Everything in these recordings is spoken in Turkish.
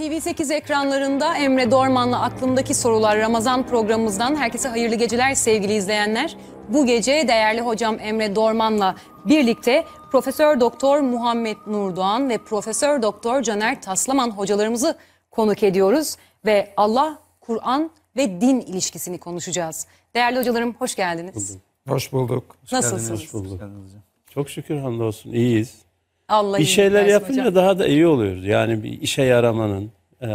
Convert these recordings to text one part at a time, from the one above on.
TV8 ekranlarında Emre Dorman'la Aklımdaki Sorular Ramazan programımızdan herkese hayırlı geceler sevgili izleyenler. Bu gece değerli hocam Emre Dorman'la birlikte Profesör Doktor Muhammed Nurdoğan ve Profesör Doktor Caner Taslaman hocalarımızı konuk ediyoruz ve Allah, Kur'an ve din ilişkisini konuşacağız. Değerli hocalarım hoş geldiniz. Hoş bulduk. Hoş Nasılsınız? Hoş bulduk. Çok şükür hamdolsun iyiyiz. Allah bir şeyler yapınca hocam. daha da iyi oluyor. Yani bir işe yaramanın e,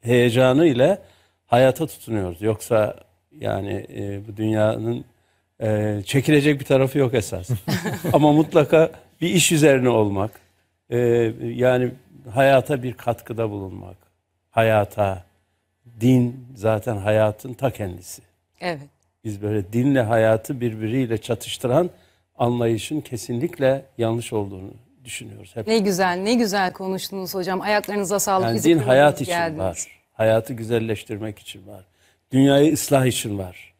heyecanı ile hayata tutunuyoruz. Yoksa yani e, bu dünyanın e, çekilecek bir tarafı yok esas. Ama mutlaka bir iş üzerine olmak, e, yani hayata bir katkıda bulunmak, hayata, din zaten hayatın ta kendisi. Evet. Biz böyle dinle hayatı birbiriyle çatıştıran anlayışın kesinlikle yanlış olduğunu düşünüyoruz. Hep. Ne güzel, ne güzel konuştunuz hocam. Ayaklarınıza sağlık. Yani din hayat için geldiniz. var. Hayatı güzelleştirmek için var. Dünyayı ıslah için var.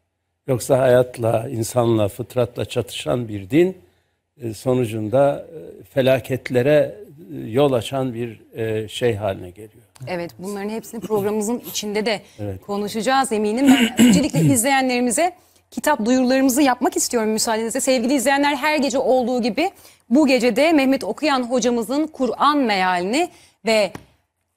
Yoksa hayatla, insanla, fıtratla çatışan bir din e, sonucunda e, felaketlere e, yol açan bir şey haline geliyor. Evet bunların hepsini programımızın içinde de evet. konuşacağız eminim. Ben öncelikle izleyenlerimize kitap duyurularımızı yapmak istiyorum müsaadenizle. Sevgili izleyenler her gece olduğu gibi bu gecede Mehmet Okuyan hocamızın Kur'an mealini ve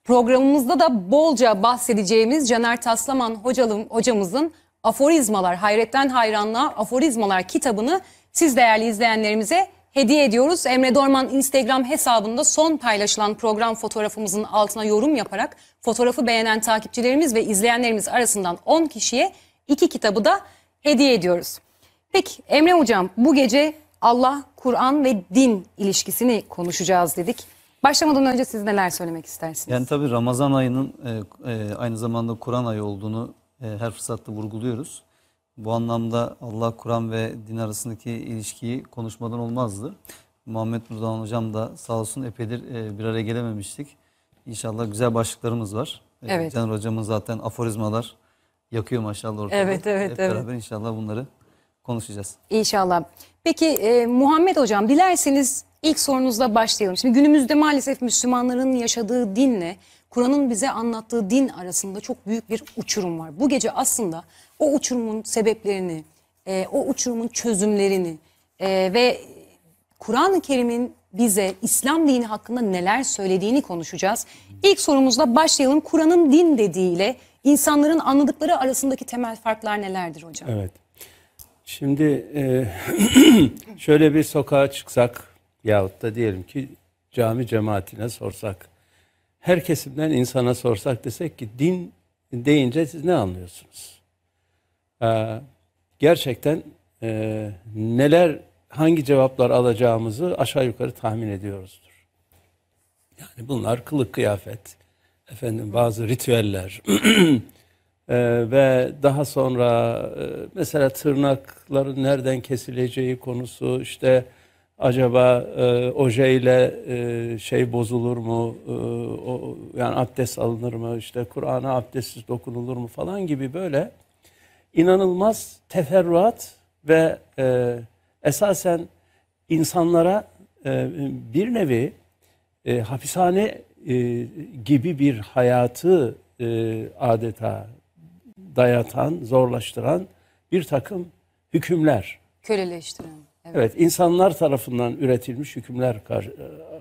programımızda da bolca bahsedeceğimiz Caner Taslaman hocalım, hocamızın Aforizmalar, Hayretten Hayranlığa Aforizmalar kitabını siz değerli izleyenlerimize hediye ediyoruz. Emre Dorman Instagram hesabında son paylaşılan program fotoğrafımızın altına yorum yaparak fotoğrafı beğenen takipçilerimiz ve izleyenlerimiz arasından 10 kişiye iki kitabı da hediye ediyoruz. Peki Emre Hocam bu gece Allah, Kur'an ve din ilişkisini konuşacağız dedik. Başlamadan önce siz neler söylemek istersiniz? Yani tabii Ramazan ayının e, e, aynı zamanda Kur'an ayı olduğunu e, her fırsatta vurguluyoruz. Bu anlamda Allah, Kur'an ve din arasındaki ilişkiyi konuşmadan olmazdı. Muhammed Nurdan Hocam da sağ olsun epeydir e, bir araya gelememiştik. İnşallah güzel başlıklarımız var. E, evet. Caner Hocam'ın zaten aforizmalar yakıyor maşallah ortada. Evet, evet, Hep evet. beraber inşallah bunları konuşacağız. İnşallah. Peki e, Muhammed Hocam dilerseniz ilk sorunuzla başlayalım. Şimdi günümüzde maalesef Müslümanların yaşadığı dinle Kur'an'ın bize anlattığı din arasında çok büyük bir uçurum var. Bu gece aslında o uçurumun sebeplerini, e, o uçurumun çözümlerini e, ve Kur'an-ı Kerim'in bize İslam dini hakkında neler söylediğini konuşacağız. İlk sorumuzla başlayalım. Kur'an'ın din dediğiyle insanların anladıkları arasındaki temel farklar nelerdir hocam? Evet. Şimdi e, şöyle bir sokağa çıksak yahut da diyelim ki cami cemaatine sorsak, her kesimden insana sorsak desek ki din deyince siz ne anlıyorsunuz? Ee, gerçekten e, neler, hangi cevaplar alacağımızı aşağı yukarı tahmin ediyoruzdur. Yani bunlar kılık kıyafet, efendim bazı ritüeller e, ve daha sonra e, mesela tırnakların nereden kesileceği konusu işte acaba e, ojeyle e, şey bozulur mu e, o, yani abdest alınır mı işte Kur'an'a abdestsiz dokunulur mu falan gibi böyle inanılmaz teferruat ve e, esasen insanlara e, bir nevi e, hapishane e, gibi bir hayatı e, adeta dayatan, zorlaştıran bir takım hükümler. Köleleştiren. Evet. evet, insanlar tarafından üretilmiş hükümler kar, e,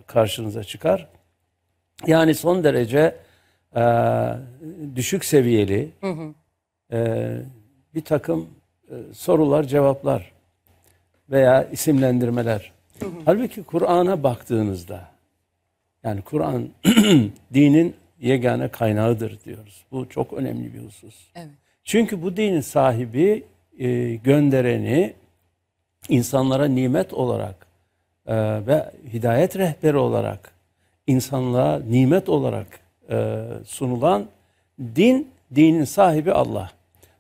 karşınıza çıkar. Yani son derece e, düşük seviyeli hı hı. E, bir takım e, sorular, cevaplar veya isimlendirmeler. Hı hı. Halbuki Kur'an'a baktığınızda yani Kur'an dinin yegane kaynağıdır diyoruz. Bu çok önemli bir husus. Evet. Çünkü bu dinin sahibi e, göndereni insanlara nimet olarak e, ve hidayet rehberi olarak insanlığa nimet olarak e, sunulan din, dinin sahibi Allah.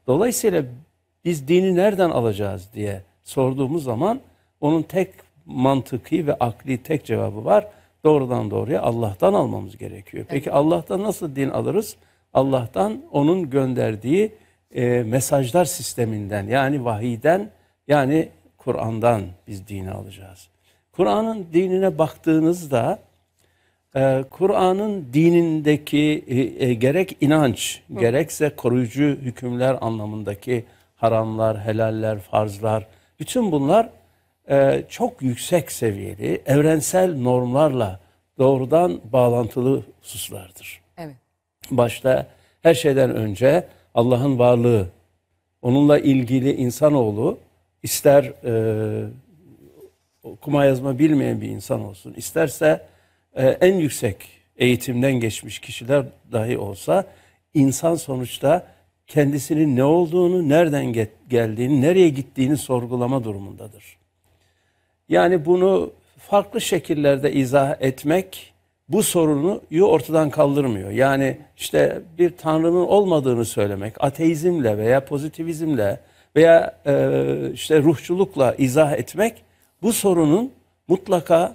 Dolayısıyla biz dini nereden alacağız diye sorduğumuz zaman onun tek mantıki ve akli tek cevabı var doğrudan doğruya Allah'tan almamız gerekiyor. Peki evet. Allah'tan nasıl din alırız? Allah'tan onun gönderdiği e, mesajlar sisteminden yani vahiyden yani Kur'an'dan biz dini alacağız. Kur'an'ın dinine baktığınızda e, Kur'an'ın dinindeki e, e, gerek inanç Hı. gerekse koruyucu hükümler anlamındaki haramlar, helaller, farzlar bütün bunlar ee, çok yüksek seviyeli evrensel normlarla doğrudan bağlantılı hususlardır. Evet. Başta her şeyden önce Allah'ın varlığı, onunla ilgili insanoğlu ister e, okuma yazma bilmeyen bir insan olsun, isterse e, en yüksek eğitimden geçmiş kişiler dahi olsa insan sonuçta kendisinin ne olduğunu, nereden geldiğini, nereye gittiğini sorgulama durumundadır. Yani bunu farklı şekillerde izah etmek bu sorunu ortadan kaldırmıyor. Yani işte bir tanrının olmadığını söylemek ateizmle veya pozitivizmle veya e, işte ruhçulukla izah etmek bu sorunun mutlaka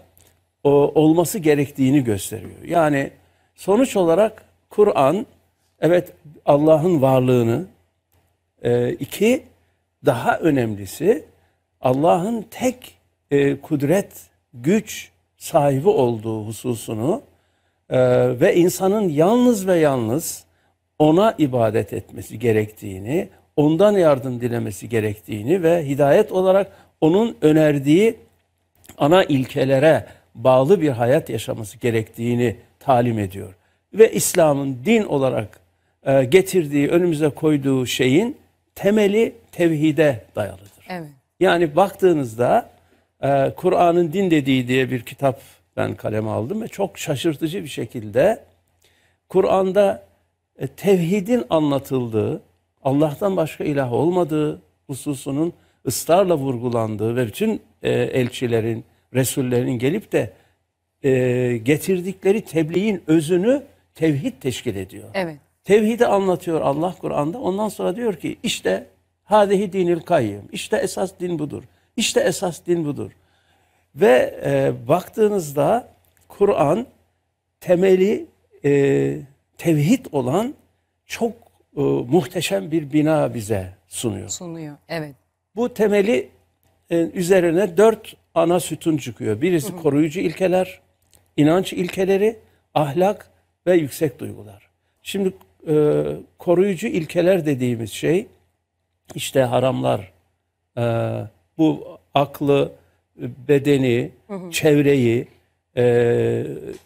o, olması gerektiğini gösteriyor. Yani sonuç olarak Kur'an evet Allah'ın varlığını e, iki daha önemlisi Allah'ın tek e, kudret, güç sahibi olduğu hususunu e, ve insanın yalnız ve yalnız ona ibadet etmesi gerektiğini, ondan yardım dilemesi gerektiğini ve hidayet olarak onun önerdiği ana ilkelere bağlı bir hayat yaşaması gerektiğini talim ediyor. Ve İslam'ın din olarak e, getirdiği, önümüze koyduğu şeyin temeli tevhide dayalıdır. Evet. Yani baktığınızda ee, Kur'an'ın Din Dediği diye bir kitap ben kaleme aldım ve çok şaşırtıcı bir şekilde Kur'an'da e, tevhidin anlatıldığı, Allah'tan başka ilah olmadığı hususunun ısrarla vurgulandığı ve bütün e, elçilerin, resullerin gelip de e, getirdikleri tebliğin özünü tevhid teşkil ediyor. Evet. Tevhidi anlatıyor Allah Kur'an'da. Ondan sonra diyor ki işte hadihi dinil kayyım, İşte esas din budur. İşte esas din budur. Ve e, baktığınızda Kur'an temeli e, tevhid olan çok e, muhteşem bir bina bize sunuyor. Sunuyor, evet. Bu temeli e, üzerine dört ana sütun çıkıyor. Birisi hı hı. koruyucu ilkeler, inanç ilkeleri, ahlak ve yüksek duygular. Şimdi e, koruyucu ilkeler dediğimiz şey işte haramlar, e, bu aklı, bedeni, hı hı. çevreyi, e,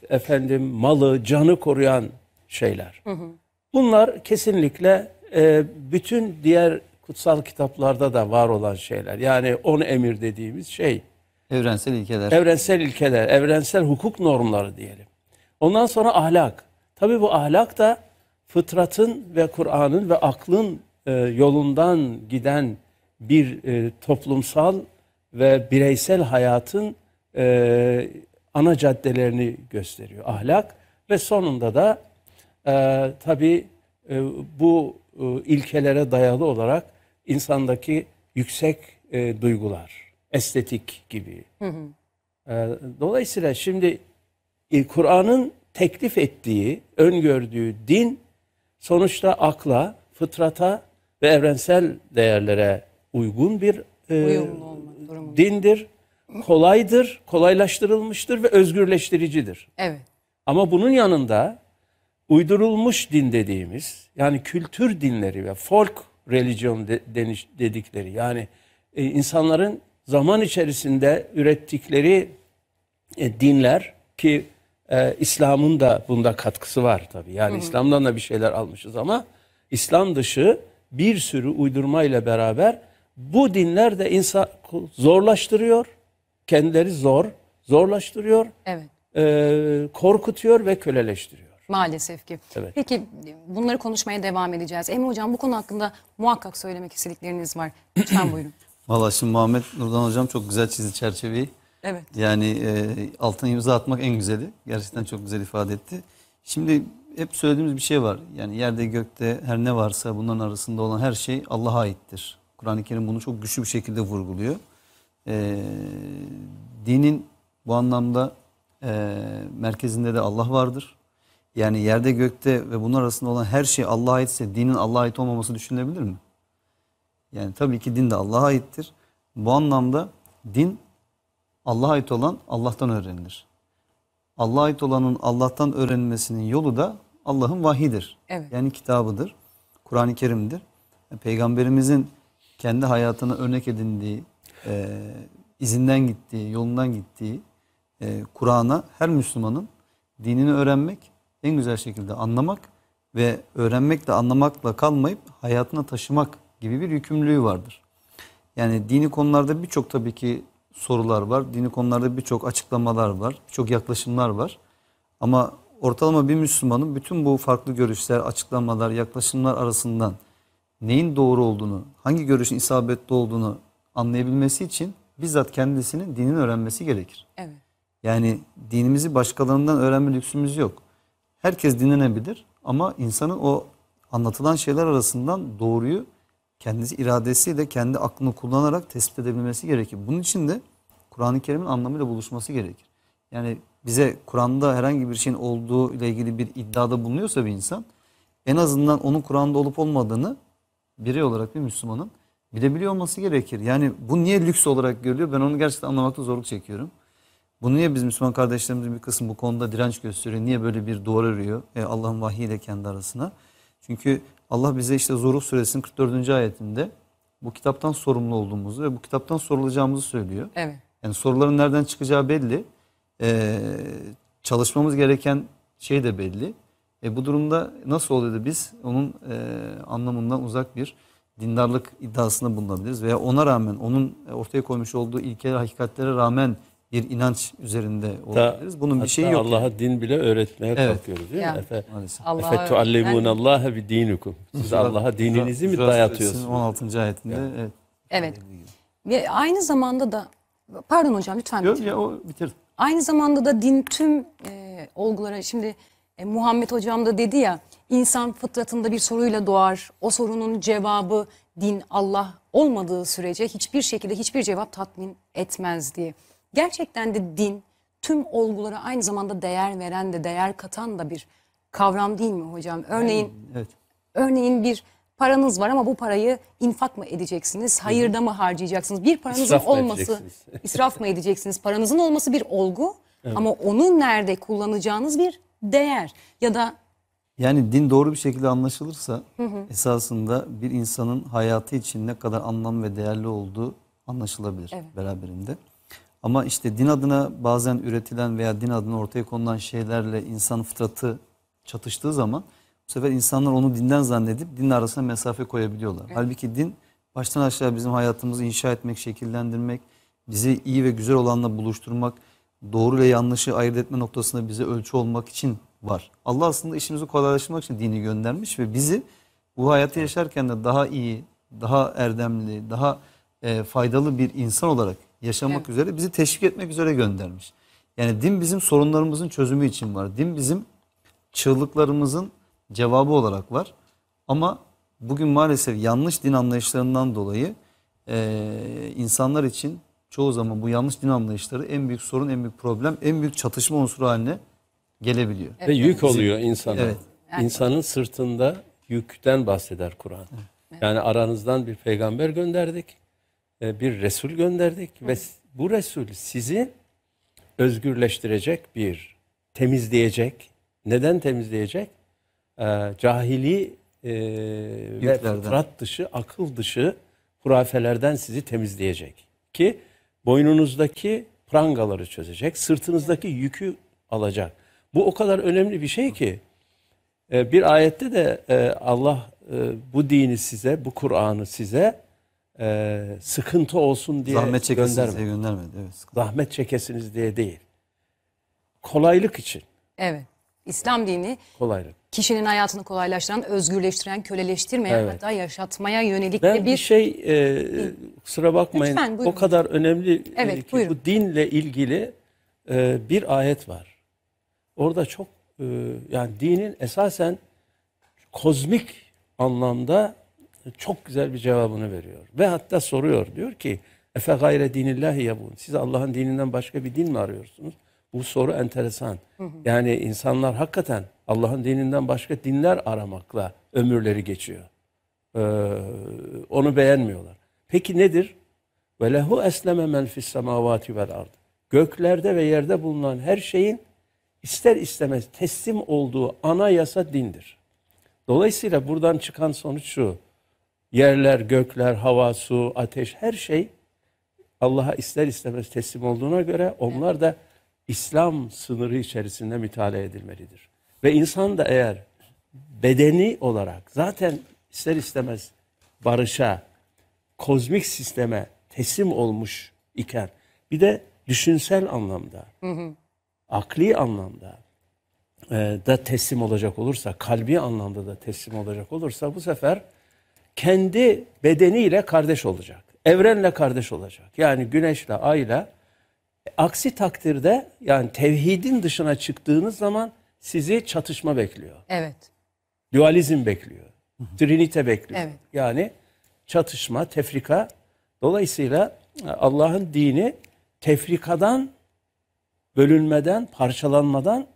efendim malı, canı koruyan şeyler. Hı hı. Bunlar kesinlikle e, bütün diğer kutsal kitaplarda da var olan şeyler. Yani on emir dediğimiz şey. Evrensel ilkeler. Evrensel ilkeler, evrensel hukuk normları diyelim. Ondan sonra ahlak. Tabii bu ahlak da fıtratın ve Kur'an'ın ve aklın e, yolundan giden bir e, toplumsal ve bireysel hayatın e, ana caddelerini gösteriyor ahlak ve sonunda da e, tabii e, bu e, ilkelere dayalı olarak insandaki yüksek e, duygular, estetik gibi. Hı hı. E, dolayısıyla şimdi e, Kur'an'ın teklif ettiği, öngördüğü din sonuçta akla, fıtrata ve evrensel değerlere uygun bir e, dindir, kolaydır, kolaylaştırılmıştır ve özgürleştiricidir. Evet. Ama bunun yanında uydurulmuş din dediğimiz yani kültür dinleri ve folk religion de, dedikleri yani e, insanların zaman içerisinde ürettikleri e, dinler ki e, İslam'ın da bunda katkısı var tabii. Yani hı hı. İslam'dan da bir şeyler almışız ama İslam dışı bir sürü uydurma ile beraber bu dinler de insan zorlaştırıyor. Kendileri zor, zorlaştırıyor. Evet. E, korkutuyor ve köleleştiriyor. Maalesef ki. Evet. Peki bunları konuşmaya devam edeceğiz. Emre Hocam bu konu hakkında muhakkak söylemek istedikleriniz var. Lütfen buyurun. Valla şimdi Muhammed Nurdan Hocam çok güzel çizdi çerçeveyi. Evet. Yani e, altına imza atmak en güzeli. Gerçekten çok güzel ifade etti. Şimdi hep söylediğimiz bir şey var. Yani yerde gökte her ne varsa bunların arasında olan her şey Allah'a aittir. Kur'an-ı Kerim bunu çok güçlü bir şekilde vurguluyor. E, dinin bu anlamda e, merkezinde de Allah vardır. Yani yerde gökte ve bunlar arasında olan her şey Allah'a aitse dinin Allah'a ait olmaması düşünülebilir mi? Yani tabii ki din de Allah'a aittir. Bu anlamda din Allah'a ait olan Allah'tan öğrenilir. Allah'a ait olanın Allah'tan öğrenilmesinin yolu da Allah'ın vahidir. Evet. Yani kitabıdır. Kur'an-ı Kerim'dir. Peygamberimizin kendi hayatına örnek edindiği, e, izinden gittiği, yolundan gittiği e, Kur'an'a her Müslümanın dinini öğrenmek, en güzel şekilde anlamak ve öğrenmek de anlamakla kalmayıp hayatına taşımak gibi bir yükümlülüğü vardır. Yani dini konularda birçok tabii ki sorular var. Dini konularda birçok açıklamalar var. Birçok yaklaşımlar var. Ama ortalama bir Müslümanın bütün bu farklı görüşler, açıklamalar, yaklaşımlar arasından neyin doğru olduğunu, hangi görüşün isabetli olduğunu anlayabilmesi için bizzat kendisinin dinin öğrenmesi gerekir. Evet. Yani dinimizi başkalarından öğrenme lüksümüz yok. Herkes dinlenebilir ama insanın o anlatılan şeyler arasından doğruyu kendisi iradesiyle kendi aklını kullanarak tespit edebilmesi gerekir. Bunun için de Kur'an-ı Kerim'in anlamıyla buluşması gerekir. Yani bize Kur'an'da herhangi bir şeyin olduğu ile ilgili bir iddiada bulunuyorsa bir insan en azından onun Kur'an'da olup olmadığını birey olarak bir Müslümanın bilebiliyor olması gerekir. Yani bu niye lüks olarak görülüyor ben onu gerçekten anlamakta zorluk çekiyorum. Bunu niye biz Müslüman kardeşlerimizin bir kısmı bu konuda direnç gösteriyor? Niye böyle bir duvar örüyor e, Allah'ın vahiyiyle kendi arasına? Çünkü Allah bize işte Zoruk suresinin 44. ayetinde bu kitaptan sorumlu olduğumuzu ve bu kitaptan sorulacağımızı söylüyor. Evet. Yani soruların nereden çıkacağı belli. Ee, çalışmamız gereken şey de belli. E, bu durumda nasıl oluyor da biz onun e, anlamından uzak bir dindarlık iddiasında bulunabiliriz veya ona rağmen onun ortaya koymuş olduğu ilkel hakikatlere rağmen bir inanç üzerinde olabiliriz. Bunun bir şeyi yok. Allah'a yani. din bile öğretmeye evet. kalkıyoruz değil yani, mi? Efe, Efe tuallimunallaha bi dinikum. Siz Allah'a dininizi mi dayatıyorsunuz? 16. ayetinde. Yani. Evet. evet. Ve aynı zamanda da pardon hocam lütfen. Yok ya o bitir. Aynı zamanda da din tüm e, olgulara şimdi e, Muhammed Hocam da dedi ya insan fıtratında bir soruyla doğar. O sorunun cevabı din, Allah olmadığı sürece hiçbir şekilde hiçbir cevap tatmin etmez diye. Gerçekten de din tüm olgulara aynı zamanda değer veren de değer katan da bir kavram değil mi hocam? Örneğin evet. örneğin bir paranız var ama bu parayı infak mı edeceksiniz? Hayırda mı harcayacaksınız? Bir paranızın israf olması, israf mı edeceksiniz? Paranızın olması bir olgu evet. ama onu nerede kullanacağınız bir değer ya da yani din doğru bir şekilde anlaşılırsa hı hı. esasında bir insanın hayatı için ne kadar anlam ve değerli olduğu anlaşılabilir evet. beraberinde. Ama işte din adına bazen üretilen veya din adına ortaya konulan şeylerle insan fıtratı çatıştığı zaman bu sefer insanlar onu dinden zannedip din arasına mesafe koyabiliyorlar. Evet. Halbuki din baştan aşağı bizim hayatımızı inşa etmek, şekillendirmek, bizi iyi ve güzel olanla buluşturmak, doğru ve yanlışı ayırt etme noktasında bize ölçü olmak için var. Allah aslında işimizi kolaylaştırmak için dini göndermiş ve bizi bu hayatı yaşarken de daha iyi, daha erdemli, daha e, faydalı bir insan olarak yaşamak evet. üzere bizi teşvik etmek üzere göndermiş. Yani din bizim sorunlarımızın çözümü için var. Din bizim çığlıklarımızın cevabı olarak var. Ama bugün maalesef yanlış din anlayışlarından dolayı e, insanlar için çoğu zaman bu yanlış din anlayışları en büyük sorun, en büyük problem, en büyük çatışma unsuru haline gelebiliyor. Evet. Ve yük oluyor insana. Evet. İnsanın sırtında yükten bahseder Kur'an. Evet. Yani aranızdan bir peygamber gönderdik, e, bir Resul gönderdik evet. ve bu Resul sizi özgürleştirecek bir, temizleyecek. Neden temizleyecek? E, cahili e, ve fıtrat dışı, akıl dışı hurafelerden sizi temizleyecek. Ki boynunuzdaki prangaları çözecek, sırtınızdaki yükü alacak. Bu o kadar önemli bir şey ki e, bir ayette de e, Allah e, bu dini size, bu Kur'an'ı size sıkıntı olsun diye Zahmet çekesiniz diye göndermedi. Evet, Zahmet çekesiniz diye değil. Kolaylık için. Evet. İslam dini kolaylık. kişinin hayatını kolaylaştıran, özgürleştiren, köleleştirmeyen evet. hatta yaşatmaya yönelik ben bir... bir şey e, kusura bakmayın Lütfen, o kadar önemli evet, e, ki buyurun. bu dinle ilgili e, bir ayet var. Orada çok e, yani dinin esasen kozmik anlamda çok güzel bir cevabını veriyor. Ve hatta soruyor diyor ki Efe gayre dinillahi yabun. Siz Allah'ın dininden başka bir din mi arıyorsunuz? Bu soru enteresan. Hı hı. Yani insanlar hakikaten Allah'ın dininden başka dinler aramakla ömürleri geçiyor. Ee, onu beğenmiyorlar. Peki nedir? Ve lehu esleme men fis semavati vel ard. Göklerde ve yerde bulunan her şeyin ister istemez teslim olduğu ana yasa dindir. Dolayısıyla buradan çıkan sonuç şu. Yerler, gökler, hava, su, ateş her şey Allah'a ister istemez teslim olduğuna göre onlar da İslam sınırı içerisinde mütalaa edilmelidir. Ve insan da eğer bedeni olarak zaten ister istemez barışa, kozmik sisteme teslim olmuş iken bir de düşünsel anlamda, hı hı. akli anlamda e, da teslim olacak olursa, kalbi anlamda da teslim olacak olursa bu sefer kendi bedeniyle kardeş olacak. Evrenle kardeş olacak. Yani güneşle, ayla Aksi takdirde yani tevhidin dışına çıktığınız zaman sizi çatışma bekliyor. Evet. Dualizm bekliyor. Trinite bekliyor. Evet. Yani çatışma, tefrika. Dolayısıyla e, Allah'ın dini tefrikadan, bölünmeden, parçalanmadan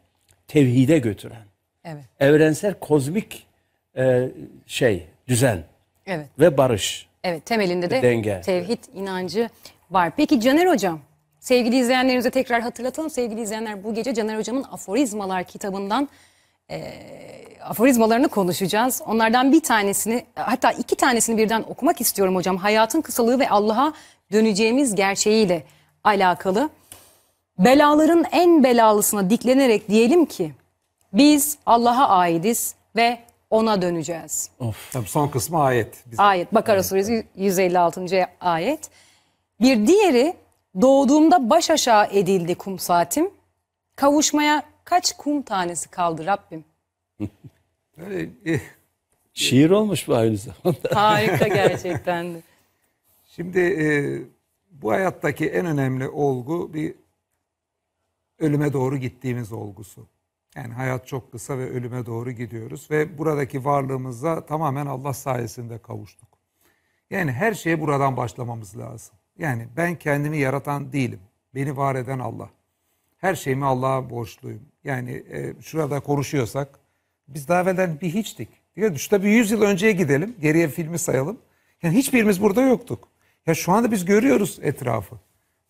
tevhide götüren. Evet. Evrensel kozmik e, şey, düzen. Evet. Ve barış. Evet, temelinde de denge. tevhid inancı var. Peki Caner Hocam, Sevgili izleyenlerimize tekrar hatırlatalım. Sevgili izleyenler bu gece Caner Hocam'ın Aforizmalar kitabından e, aforizmalarını konuşacağız. Onlardan bir tanesini hatta iki tanesini birden okumak istiyorum hocam. Hayatın kısalığı ve Allah'a döneceğimiz gerçeğiyle alakalı. Belaların en belalısına diklenerek diyelim ki biz Allah'a aidiz ve ona döneceğiz. Of. Tabii son kısmı ayet. Bizim. Ayet. Bakara evet. suresi 156. ayet. Bir diğeri Doğduğumda baş aşağı edildi kum saatim. Kavuşmaya kaç kum tanesi kaldı Rabbim? Öyle, e, Şiir olmuş bu aynı zamanda. Harika gerçekten de. Şimdi e, bu hayattaki en önemli olgu bir ölüme doğru gittiğimiz olgusu. Yani hayat çok kısa ve ölüme doğru gidiyoruz ve buradaki varlığımıza tamamen Allah sayesinde kavuştuk. Yani her şeye buradan başlamamız lazım. Yani ben kendimi yaratan değilim. Beni var eden Allah. Her şeyimi Allah'a borçluyum. Yani e, şurada konuşuyorsak biz daha evvelden bir hiçtik. Ya işte bir 100 yıl önceye gidelim. Geriye filmi sayalım. Yani hiçbirimiz burada yoktuk. Ya şu anda biz görüyoruz etrafı.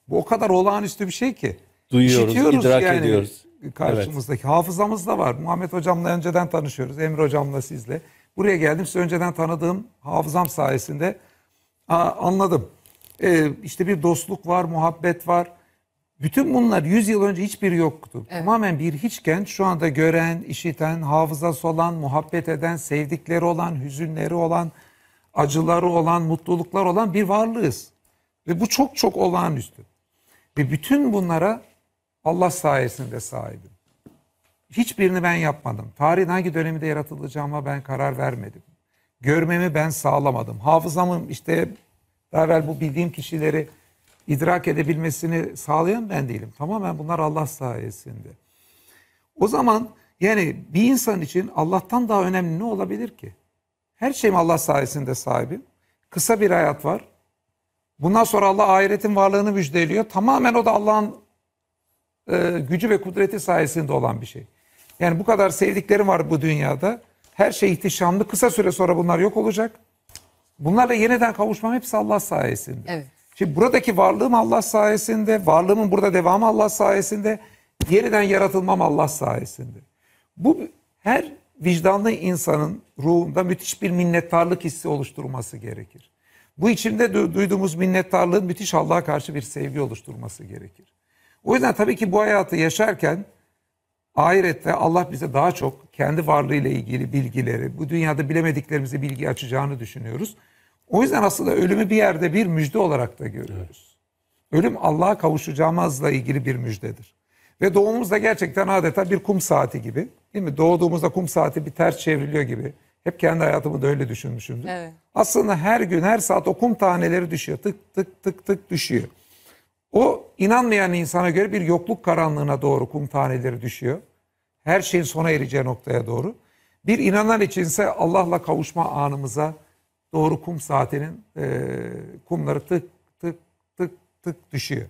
Bu o kadar olağanüstü bir şey ki. Duyuyoruz, İşitiyoruz idrak yani. ediyoruz. Karşımızdaki evet. hafızamız da var. Muhammed hocamla önceden tanışıyoruz. Emre hocamla sizle. Buraya geldim. Sizi önceden tanıdığım hafızam sayesinde aa, anladım. Ee, işte bir dostluk var, muhabbet var. Bütün bunlar 100 yıl önce hiçbir yoktu. Evet. Tamamen bir hiçken şu anda gören, işiten, hafızası olan, muhabbet eden, sevdikleri olan, hüzünleri olan, acıları olan, mutluluklar olan bir varlığız. Ve bu çok çok olağanüstü. Ve bütün bunlara Allah sayesinde sahibim. Hiçbirini ben yapmadım. Tarihin hangi döneminde yaratılacağıma ben karar vermedim. Görmemi ben sağlamadım. Hafızamın işte daha evvel bu bildiğim kişileri idrak edebilmesini sağlayan ben değilim. Tamamen bunlar Allah sayesinde. O zaman yani bir insan için Allah'tan daha önemli ne olabilir ki? Her şeyim Allah sayesinde sahibim. Kısa bir hayat var. Bundan sonra Allah ahiretin varlığını müjdeliyor. Tamamen o da Allah'ın e, gücü ve kudreti sayesinde olan bir şey. Yani bu kadar sevdiklerim var bu dünyada. Her şey ihtişamlı. Kısa süre sonra bunlar yok olacak. Bunlarla yeniden kavuşmam hepsi Allah sayesinde. Evet. Şimdi buradaki varlığım Allah sayesinde, varlığımın burada devamı Allah sayesinde, yeniden yaratılmam Allah sayesinde. Bu her vicdanlı insanın ruhunda müthiş bir minnettarlık hissi oluşturması gerekir. Bu içinde duyduğumuz minnettarlığın müthiş Allah'a karşı bir sevgi oluşturması gerekir. O yüzden tabii ki bu hayatı yaşarken Ahirette Allah bize daha çok kendi varlığıyla ilgili bilgileri, bu dünyada bilemediklerimizi bilgi açacağını düşünüyoruz. O yüzden aslında ölümü bir yerde bir müjde olarak da görüyoruz. Evet. Ölüm Allah'a kavuşacağımızla ilgili bir müjdedir. Ve doğumumuz gerçekten adeta bir kum saati gibi. Değil mi? Doğduğumuzda kum saati bir ters çevriliyor gibi. Hep kendi hayatımı da öyle düşünmüşümdür. Evet. Aslında her gün her saat o kum taneleri düşüyor. Tık tık tık tık düşüyor. O inanmayan insana göre bir yokluk karanlığına doğru kum taneleri düşüyor her şeyin sona ereceği noktaya doğru. Bir inanan içinse Allah'la kavuşma anımıza doğru kum saatinin e, kumları tık tık tık tık düşüyor.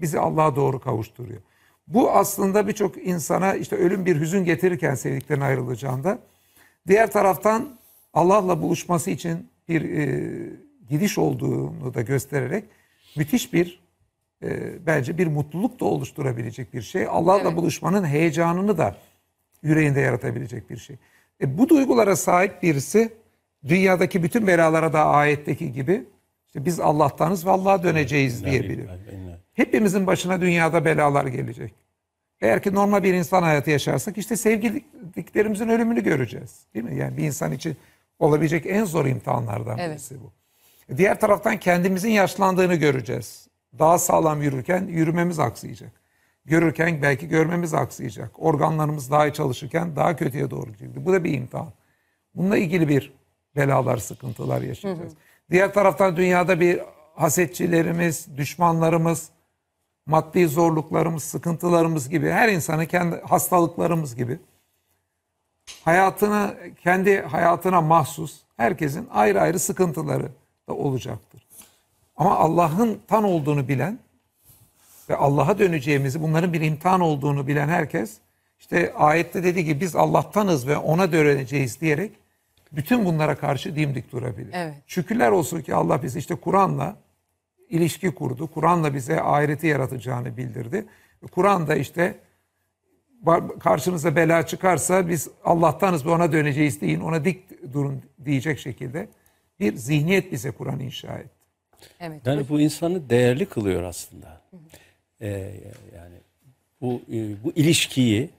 Bizi Allah'a doğru kavuşturuyor. Bu aslında birçok insana işte ölüm bir hüzün getirirken sevdiklerine ayrılacağında diğer taraftan Allah'la buluşması için bir e, gidiş olduğunu da göstererek müthiş bir e, bence bir mutluluk da oluşturabilecek bir şey. Allah'la evet. buluşmanın heyecanını da yüreğinde yaratabilecek bir şey. E, bu duygulara sahip birisi dünyadaki bütün belalara da ayetteki gibi işte biz Allah'tanız ve Allah'a döneceğiz diyebilir. Hepimizin başına dünyada belalar gelecek. Eğer ki normal bir insan hayatı yaşarsak işte sevgililiklerimizin ölümünü göreceğiz. Değil mi? Yani bir insan için olabilecek en zor imtihanlardan evet. birisi bu. E, diğer taraftan kendimizin yaşlandığını göreceğiz. Daha sağlam yürürken yürümemiz aksayacak görürken belki görmemiz aksayacak. Organlarımız daha iyi çalışırken daha kötüye doğru gidecek. Bu da bir imtihan. Bununla ilgili bir belalar, sıkıntılar yaşayacağız. Hı hı. Diğer taraftan dünyada bir hasetçilerimiz, düşmanlarımız, maddi zorluklarımız, sıkıntılarımız gibi her insanı kendi hastalıklarımız gibi hayatını kendi hayatına mahsus herkesin ayrı ayrı sıkıntıları da olacaktır. Ama Allah'ın tan olduğunu bilen ve Allah'a döneceğimizi, bunların bir imtihan olduğunu bilen herkes işte ayette dediği gibi biz Allah'tanız ve ona döneceğiz diyerek bütün bunlara karşı dimdik durabilir. Evet. Şükürler olsun ki Allah bizi işte Kur'an'la ilişki kurdu. Kur'an'la bize ahireti yaratacağını bildirdi. Kur'an da işte karşınıza bela çıkarsa biz Allah'tanız ve ona döneceğiz deyin, ona dik durun diyecek şekilde bir zihniyet bize Kur'an inşa etti. Evet. Yani bu insanı değerli kılıyor aslında. Hı hı e, yani bu e, bu ilişkiyi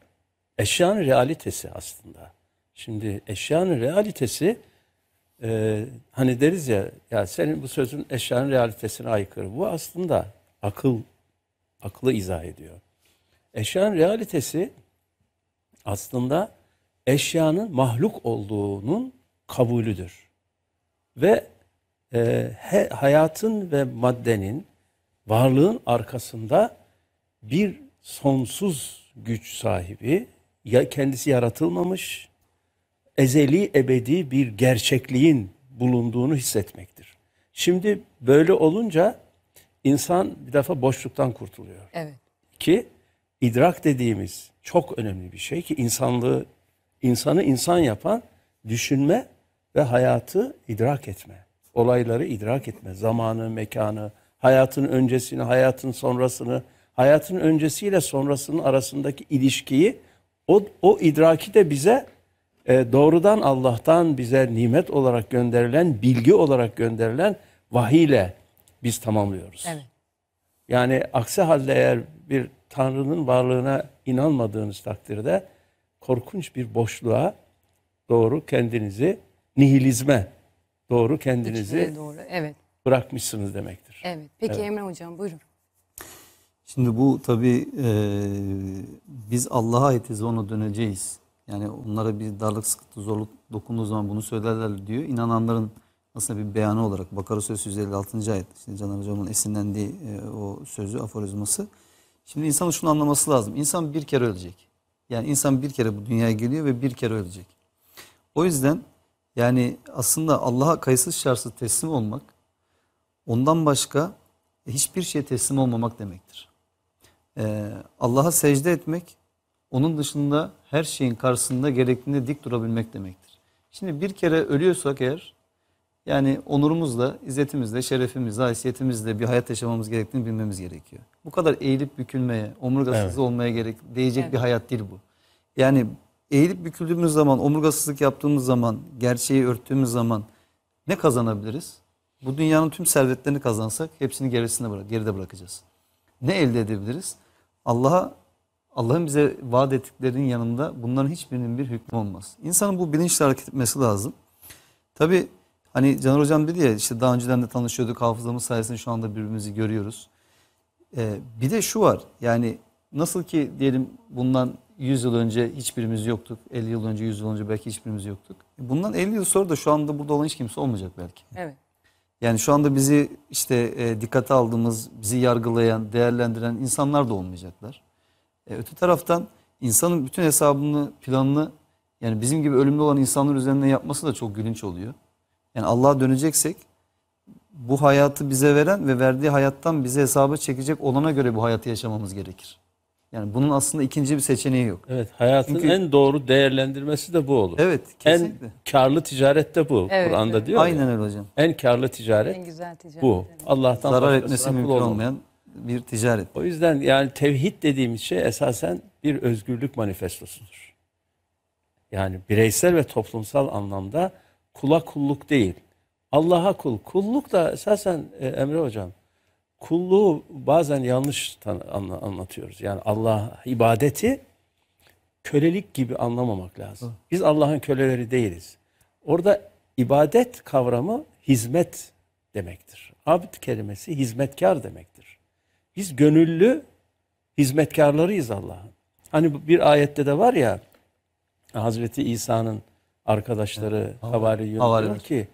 eşyanın realitesi aslında. Şimdi eşyanın realitesi e, hani deriz ya ya senin bu sözün eşyanın realitesine aykırı. Bu aslında akıl aklı izah ediyor. Eşyanın realitesi aslında eşyanın mahluk olduğunun kabulüdür. Ve e, he, hayatın ve maddenin varlığın arkasında bir sonsuz güç sahibi, ya kendisi yaratılmamış, ezeli ebedi bir gerçekliğin bulunduğunu hissetmektir. Şimdi böyle olunca insan bir defa boşluktan kurtuluyor. Evet. Ki idrak dediğimiz çok önemli bir şey ki insanlığı, insanı insan yapan düşünme ve hayatı idrak etme. Olayları idrak etme, zamanı, mekanı, hayatın öncesini, hayatın sonrasını, hayatın öncesiyle sonrasının arasındaki ilişkiyi o, o idraki de bize e, doğrudan Allah'tan bize nimet olarak gönderilen, bilgi olarak gönderilen vahiyle biz tamamlıyoruz. Evet. Yani aksi halde eğer bir Tanrı'nın varlığına inanmadığınız takdirde korkunç bir boşluğa doğru kendinizi nihilizme doğru kendinizi doğru, evet bırakmışsınız demektir. Evet. Peki evet. Emre Hocam buyurun. Şimdi bu tabii e, biz Allah'a aitiz ona döneceğiz. Yani onlara bir darlık, sıkıntı, zorluk dokunduğu zaman bunu söylerler diyor. İnananların aslında bir beyanı olarak Bakara Suresi 156. ayet. Şimdi Canan Hocam'ın esinlendiği e, o sözü, aforizması. Şimdi insanın şunu anlaması lazım. İnsan bir kere ölecek. Yani insan bir kere bu dünyaya geliyor ve bir kere ölecek. O yüzden yani aslında Allah'a kayıtsız şartsız teslim olmak ondan başka hiçbir şeye teslim olmamak demektir. Ee, Allah'a secde etmek, onun dışında her şeyin karşısında gerektiğinde dik durabilmek demektir. Şimdi bir kere ölüyorsak eğer, yani onurumuzla, izzetimizle, şerefimizle, haysiyetimizle bir hayat yaşamamız gerektiğini bilmemiz gerekiyor. Bu kadar eğilip bükülmeye, omurgasız evet. olmaya gerek değecek evet. bir hayat değil bu. Yani eğilip büküldüğümüz zaman, omurgasızlık yaptığımız zaman, gerçeği örttüğümüz zaman ne kazanabiliriz? bu dünyanın tüm servetlerini kazansak hepsini gerisinde bırak, geride bırakacağız. Ne elde edebiliriz? Allah'a Allah'ın bize vaat ettiklerinin yanında bunların hiçbirinin bir hükmü olmaz. İnsanın bu bilinçle hareket etmesi lazım. Tabi hani Caner Hocam dedi ya işte daha önceden de tanışıyorduk hafızamız sayesinde şu anda birbirimizi görüyoruz. Ee, bir de şu var yani nasıl ki diyelim bundan 100 yıl önce hiçbirimiz yoktuk. 50 yıl önce 100 yıl önce belki hiçbirimiz yoktuk. Bundan 50 yıl sonra da şu anda burada olan hiç kimse olmayacak belki. Evet. Yani şu anda bizi işte e, dikkate aldığımız, bizi yargılayan, değerlendiren insanlar da olmayacaklar. E, öte taraftan insanın bütün hesabını, planını yani bizim gibi ölümlü olan insanlar üzerinden yapması da çok gülünç oluyor. Yani Allah'a döneceksek bu hayatı bize veren ve verdiği hayattan bize hesaba çekecek olana göre bu hayatı yaşamamız gerekir. Yani bunun aslında ikinci bir seçeneği yok. Evet, hayatın Çünkü, en doğru değerlendirmesi de bu olur. Evet, kesinlikle. En karlı ticaret de bu. Evet, Kur'an'da evet. diyor. Aynen öyle hocam. En karlı ticaret. En güzel ticaret. Bu. Allah'tan zarar etmesi mümkün olmayan, olmayan bir ticaret. O yüzden yani tevhid dediğimiz şey esasen bir özgürlük manifestosudur. Yani bireysel ve toplumsal anlamda kula kulluk değil. Allah'a kul. Kulluk da esasen e, Emre hocam kulluğu bazen yanlış anlatıyoruz. Yani Allah ibadeti kölelik gibi anlamamak lazım. Biz Allah'ın köleleri değiliz. Orada ibadet kavramı hizmet demektir. Abd kelimesi hizmetkar demektir. Biz gönüllü hizmetkarlarıyız Allah'ın. Hani bir ayette de var ya Hazreti İsa'nın arkadaşları Havariyun diyor ki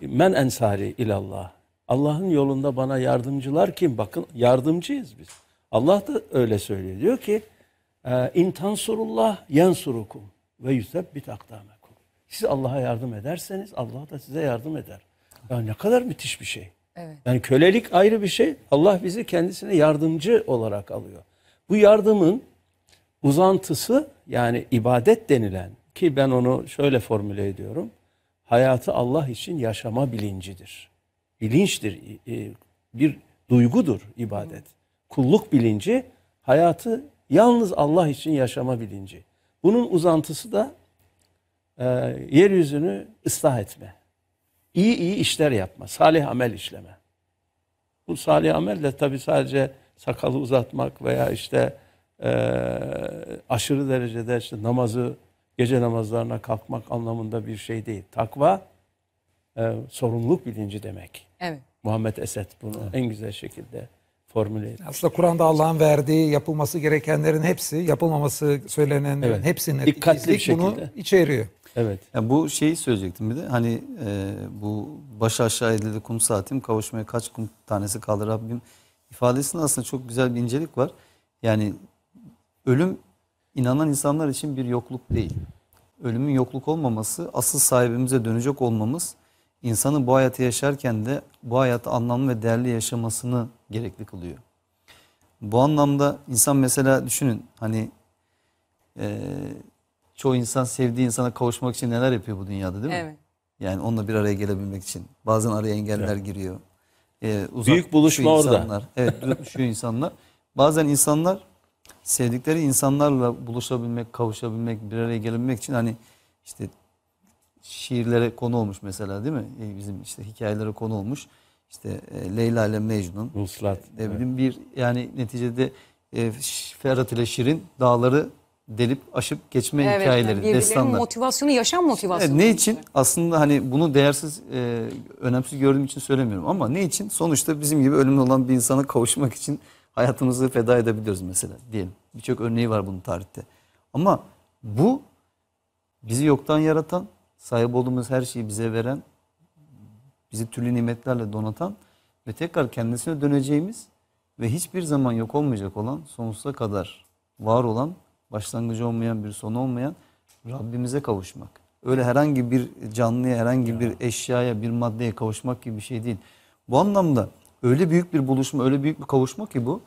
men ensari ilallah Allah'ın yolunda bana yardımcılar kim? Bakın yardımcıyız biz. Allah da öyle söylüyor. Diyor ki اِنْ تَنْصُرُ yansurukum ve يُثَبِّتْ اَقْدَامَكُمْ Siz Allah'a yardım ederseniz Allah da size yardım eder. Ya ne kadar müthiş bir şey. Evet. Yani kölelik ayrı bir şey. Allah bizi kendisine yardımcı olarak alıyor. Bu yardımın uzantısı yani ibadet denilen ki ben onu şöyle formüle ediyorum. Hayatı Allah için yaşama bilincidir bilinçtir, bir duygudur ibadet. Kulluk bilinci, hayatı yalnız Allah için yaşama bilinci. Bunun uzantısı da e, yeryüzünü ıslah etme. İyi iyi işler yapma, salih amel işleme. Bu salih amel de tabi sadece sakalı uzatmak veya işte e, aşırı derecede işte namazı, gece namazlarına kalkmak anlamında bir şey değil. Takva e, sorumluluk bilinci demek. Evet. Muhammed Esed bunu evet. en güzel şekilde formüle etti. Aslında Kur'an'da Allah'ın verdiği yapılması gerekenlerin hepsi, yapılmaması söylenenlerin evet. hepsinin dikkatli bir şekilde bunu içeriyor. Evet. Yani bu şeyi söyleyecektim bir de hani e, bu baş aşağı edildi kum saatim kavuşmaya kaç kum tanesi kaldı Rabbim ifadesinde aslında çok güzel bir incelik var. Yani ölüm inanan insanlar için bir yokluk değil. Ölümün yokluk olmaması asıl sahibimize dönecek olmamız insanın bu hayatı yaşarken de bu hayatı anlamlı ve değerli yaşamasını gerekli kılıyor. Bu anlamda insan mesela düşünün hani e, çoğu insan sevdiği insana kavuşmak için neler yapıyor bu dünyada değil mi? Evet. Yani onunla bir araya gelebilmek için. Bazen araya engeller evet. giriyor. Ee, uzak Büyük buluşma orada. Insanlar. Evet buluşuyor insanlar. Bazen insanlar sevdikleri insanlarla buluşabilmek, kavuşabilmek, bir araya gelebilmek için hani işte şiirlere konu olmuş mesela değil mi? E, bizim işte hikayelere konu olmuş. İşte e, Leyla ile Mecnun. Nusrat. E, ne bileyim evet. bir yani neticede e, Ferhat ile Şirin dağları delip aşıp geçme evet, hikayeleri, yani destanlar. motivasyonu, yaşam e, motivasyonu. Evet, ne için? İşte. Aslında hani bunu değersiz, e, önemsiz gördüğüm için söylemiyorum ama ne için? Sonuçta bizim gibi ölümlü olan bir insana kavuşmak için hayatımızı feda edebiliyoruz mesela diyelim. Birçok örneği var bunun tarihte. Ama bu bizi yoktan yaratan, sahip olduğumuz her şeyi bize veren, bizi türlü nimetlerle donatan ve tekrar kendisine döneceğimiz ve hiçbir zaman yok olmayacak olan, sonsuza kadar var olan, başlangıcı olmayan bir son olmayan Rabbimize kavuşmak. Öyle herhangi bir canlıya, herhangi bir eşyaya, bir maddeye kavuşmak gibi bir şey değil. Bu anlamda öyle büyük bir buluşma, öyle büyük bir kavuşma ki bu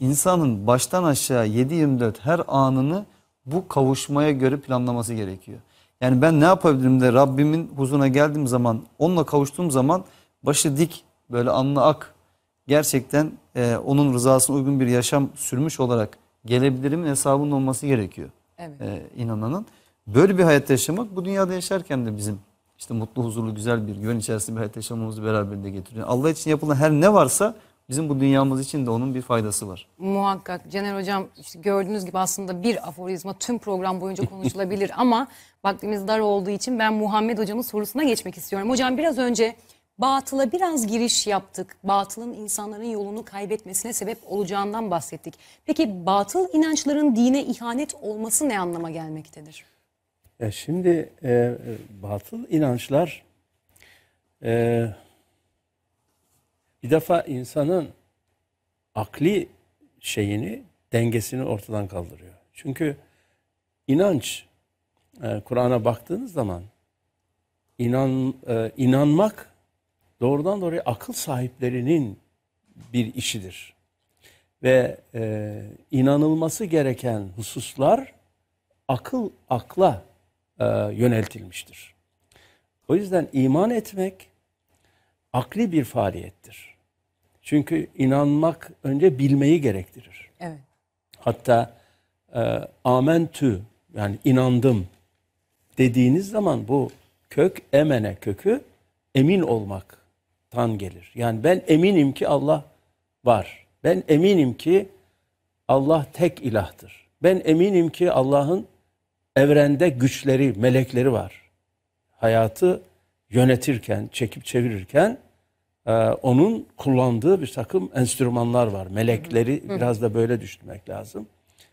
insanın baştan aşağı 7-24 her anını bu kavuşmaya göre planlaması gerekiyor. Yani ben ne yapabilirim de Rabbimin huzuruna geldiğim zaman, onunla kavuştuğum zaman başı dik, böyle anlı ak, gerçekten e, onun rızasına uygun bir yaşam sürmüş olarak gelebilirim hesabının olması gerekiyor evet. e, inananın. Böyle bir hayat yaşamak bu dünyada yaşarken de bizim işte mutlu, huzurlu, güzel bir güven içerisinde bir hayat yaşamamızı beraberinde getiriyor. Allah için yapılan her ne varsa bizim bu dünyamız için de onun bir faydası var. Muhakkak Caner Hocam işte gördüğünüz gibi aslında bir aforizma tüm program boyunca konuşulabilir ama vaktimiz dar olduğu için ben Muhammed Hocam'ın sorusuna geçmek istiyorum. Hocam biraz önce batıla biraz giriş yaptık. Batılın insanların yolunu kaybetmesine sebep olacağından bahsettik. Peki batıl inançların dine ihanet olması ne anlama gelmektedir? Ya şimdi e, e batıl inançlar e, bir defa insanın akli şeyini, dengesini ortadan kaldırıyor. Çünkü inanç, e, Kur'an'a baktığınız zaman inan e, inanmak doğrudan doğruya akıl sahiplerinin bir işidir. Ve e, inanılması gereken hususlar akıl akla yöneltilmiştir. O yüzden iman etmek akli bir faaliyettir. Çünkü inanmak önce bilmeyi gerektirir. Evet. Hatta e, amentü yani inandım dediğiniz zaman bu kök emene kökü emin olmaktan gelir. Yani ben eminim ki Allah var. Ben eminim ki Allah tek ilahtır. Ben eminim ki Allah'ın evrende güçleri, melekleri var. Hayatı yönetirken, çekip çevirirken e, onun kullandığı bir takım enstrümanlar var. Melekleri hı biraz da böyle düşünmek lazım.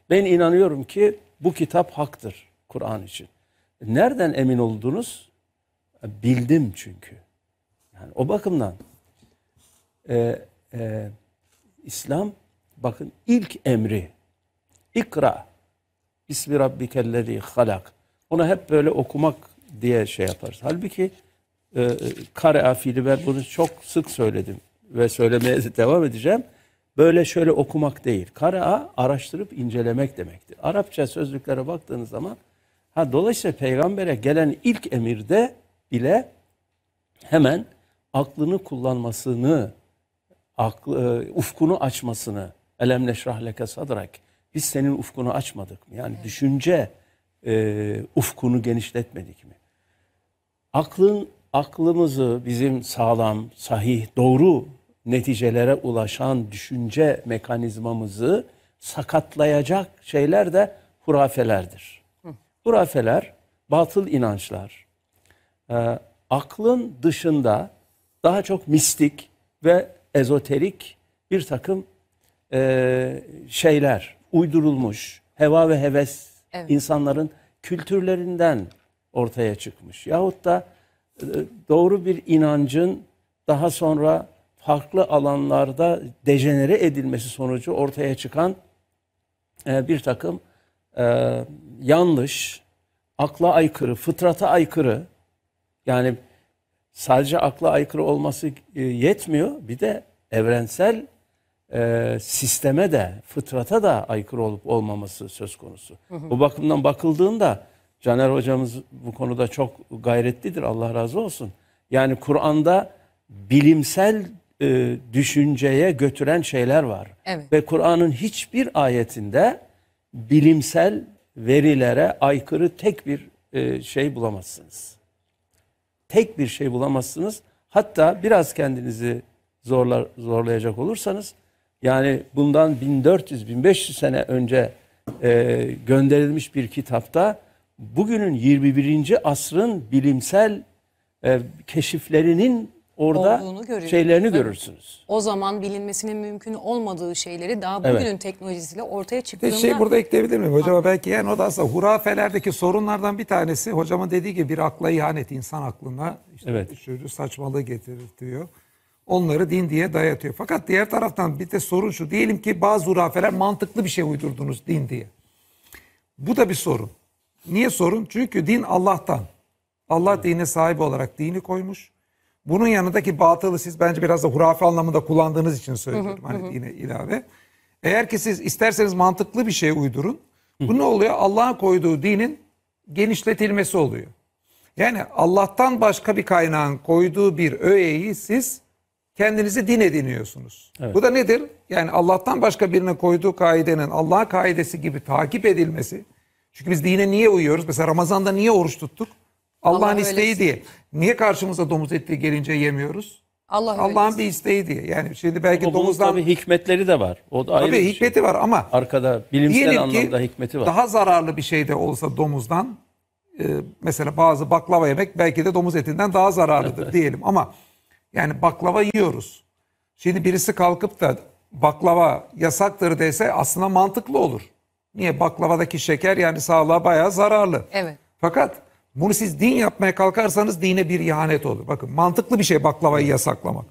Ben inanıyorum ki bu kitap haktır Kur'an için. Nereden emin oldunuz? Bildim çünkü. Yani o bakımdan e, e, İslam bakın ilk emri ikra bismi rabbikellezi halak. Ona hep böyle okumak diye şey yaparız. Halbuki e, kare afili ben bunu çok sık söyledim ve söylemeye devam edeceğim. Böyle şöyle okumak değil. Kare araştırıp incelemek demektir. Arapça sözlüklere baktığınız zaman ha dolayısıyla peygambere gelen ilk emirde bile hemen aklını kullanmasını, aklı, e, ufkunu açmasını, elem neşrah leke sadrak, biz senin ufkunu açmadık mı? Yani düşünce e, ufkunu genişletmedik mi? Aklın aklımızı bizim sağlam, sahih, doğru neticelere ulaşan düşünce mekanizmamızı sakatlayacak şeyler de hurafelerdir. Hurafeler, batıl inançlar, e, aklın dışında daha çok mistik ve ezoterik bir takım e, şeyler, uydurulmuş, heva ve heves evet. insanların kültürlerinden ortaya çıkmış. Yahut da doğru bir inancın daha sonra farklı alanlarda dejenere edilmesi sonucu ortaya çıkan e, bir takım e, yanlış, akla aykırı, fıtrata aykırı yani sadece akla aykırı olması e, yetmiyor bir de evrensel sisteme de fıtrata da aykırı olup olmaması söz konusu. Hı hı. Bu bakımdan bakıldığında Caner hocamız bu konuda çok gayretlidir Allah razı olsun. Yani Kur'an'da bilimsel e, düşünceye götüren şeyler var. Evet. Ve Kur'an'ın hiçbir ayetinde bilimsel verilere aykırı tek bir e, şey bulamazsınız. Tek bir şey bulamazsınız. Hatta biraz kendinizi zorlar, zorlayacak olursanız yani bundan 1400-1500 sene önce e, gönderilmiş bir kitapta bugünün 21. asrın bilimsel e, keşiflerinin orada şeylerini görürsünüz. O zaman bilinmesinin mümkün olmadığı şeyleri daha bugünün evet. teknolojisiyle ortaya şey çıktığında... Bir şey burada ekleyebilir miyim hocama? Belki yani o da aslında hurafelerdeki sorunlardan bir tanesi hocamın dediği gibi bir akla ihanet insan aklına işte evet. düşürür, saçmalığı getirir diyor. Onları din diye dayatıyor. Fakat diğer taraftan bir de sorun şu. Diyelim ki bazı hurafeler mantıklı bir şey uydurdunuz din diye. Bu da bir sorun. Niye sorun? Çünkü din Allah'tan. Allah dini sahibi olarak dini koymuş. Bunun yanındaki batılı siz bence biraz da hurafe anlamında kullandığınız için söylüyorum. Hani dine ilave. Eğer ki siz isterseniz mantıklı bir şey uydurun. Bu ne oluyor? Allah'a koyduğu dinin genişletilmesi oluyor. Yani Allah'tan başka bir kaynağın koyduğu bir öğeyi siz kendinizi din ediniyorsunuz. Evet. Bu da nedir? Yani Allah'tan başka birine koyduğu kaidenin Allah'a kaidesi gibi takip edilmesi, çünkü biz dine niye uyuyoruz? Mesela Ramazan'da niye oruç tuttuk? Allah'ın Allah isteği diye. Niye karşımıza domuz eti gelince yemiyoruz? Allah Allah'ın bir isteği diye. Yani şimdi belki Ama domuzdan... Tabii hikmetleri de var. O da ayrı tabii şey. hikmeti var ama... Arkada bilimsel anlamda hikmeti var. daha zararlı bir şey de olsa domuzdan... E, mesela bazı baklava yemek belki de domuz etinden daha zararlıdır diyelim. Ama yani baklava yiyoruz. Şimdi birisi kalkıp da baklava yasaktır dese aslında mantıklı olur. Niye? Baklavadaki şeker yani sağlığa bayağı zararlı. Evet. Fakat bunu siz din yapmaya kalkarsanız dine bir ihanet olur. Bakın mantıklı bir şey baklavayı yasaklamak.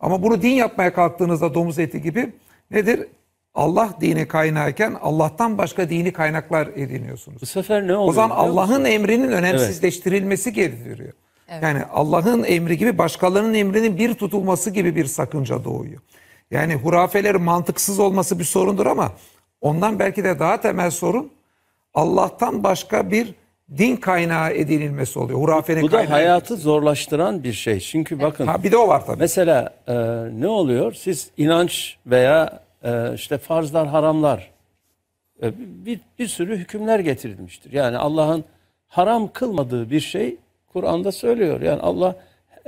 Ama bunu din yapmaya kalktığınızda domuz eti gibi nedir? Allah dini kaynarken Allah'tan başka dini kaynaklar ediniyorsunuz. Bu sefer ne oluyor? O zaman Allah'ın emrinin önemsizleştirilmesi evet. gerekiyor. Evet. Yani Allah'ın emri gibi başkalarının emrinin bir tutulması gibi bir sakınca doğuyor. Yani hurafeler mantıksız olması bir sorundur ama Ondan belki de daha temel sorun Allah'tan başka bir din kaynağı edinilmesi oluyor. Hurafenin Bu da kaynağı. hayatı zorlaştıran bir şey. Çünkü e, bakın Ha bir de o var tabii. mesela e, ne oluyor? Siz inanç veya e, işte farzlar, haramlar e, bir, bir sürü hükümler getirilmiştir. Yani Allah'ın haram kılmadığı bir şey Kur'an'da söylüyor. Yani Allah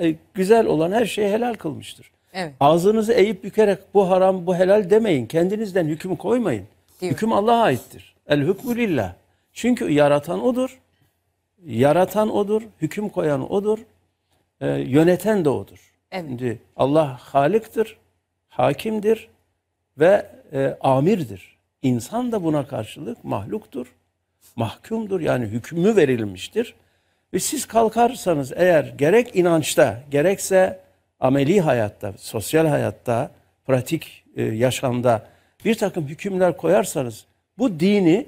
e, güzel olan her şeyi helal kılmıştır. Evet. Ağzınızı eğip bükerek bu haram bu helal demeyin. Kendinizden hüküm koymayın diyor. Hüküm Allah'a aittir. El hükmü lillah. Çünkü yaratan odur. Yaratan odur, hüküm koyan odur, e, yöneten de odur. Evet. Şimdi Allah haliktir, hakimdir ve e, amirdir. İnsan da buna karşılık mahluktur, mahkumdur yani hükmü verilmiştir. Ve siz kalkarsanız eğer gerek inançta gerekse ameli hayatta, sosyal hayatta, pratik e, yaşamda bir takım hükümler koyarsanız bu dini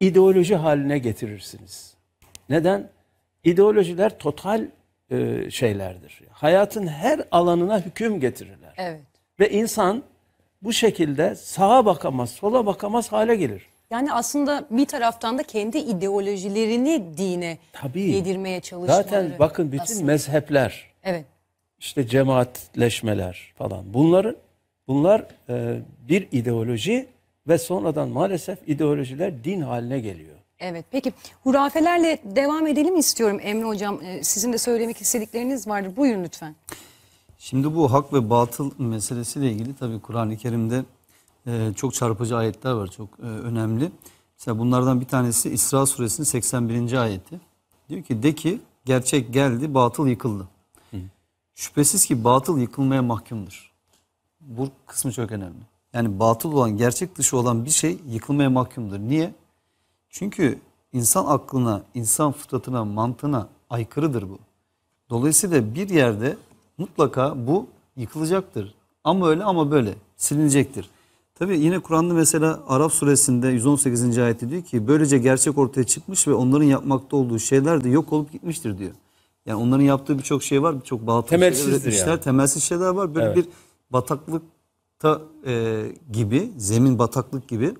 ideoloji haline getirirsiniz. Neden? İdeolojiler total e, şeylerdir. Hayatın her alanına hüküm getirirler. Evet. Ve insan bu şekilde sağa bakamaz, sola bakamaz hale gelir. Yani aslında bir taraftan da kendi ideolojilerini dine Tabii. yedirmeye çalışmaları. Zaten bakın bütün aslında. mezhepler, evet. işte cemaatleşmeler falan bunların Bunlar e, bir ideoloji ve sonradan maalesef ideolojiler din haline geliyor. Evet peki hurafelerle devam edelim istiyorum Emre Hocam. E, sizin de söylemek istedikleriniz vardır. Buyurun lütfen. Şimdi bu hak ve batıl meselesiyle ilgili tabii Kur'an-ı Kerim'de e, çok çarpıcı ayetler var. Çok e, önemli. Mesela bunlardan bir tanesi İsra suresinin 81. ayeti. Diyor ki de ki gerçek geldi batıl yıkıldı. Hı. Şüphesiz ki batıl yıkılmaya mahkumdur bu kısmı çok önemli. Yani batıl olan, gerçek dışı olan bir şey yıkılmaya mahkumdur. Niye? Çünkü insan aklına, insan fıtratına, mantığına aykırıdır bu. Dolayısıyla bir yerde mutlaka bu yıkılacaktır. Ama öyle ama böyle silinecektir. Tabi yine Kur'an'da mesela Arap suresinde 118. ayette diyor ki böylece gerçek ortaya çıkmış ve onların yapmakta olduğu şeyler de yok olup gitmiştir diyor. Yani onların yaptığı birçok şey var, birçok batıl Temelsizdir şeyler, yani. işler, temelsiz şeyler var. Böyle evet. bir bataklıkta e, gibi, zemin bataklık gibi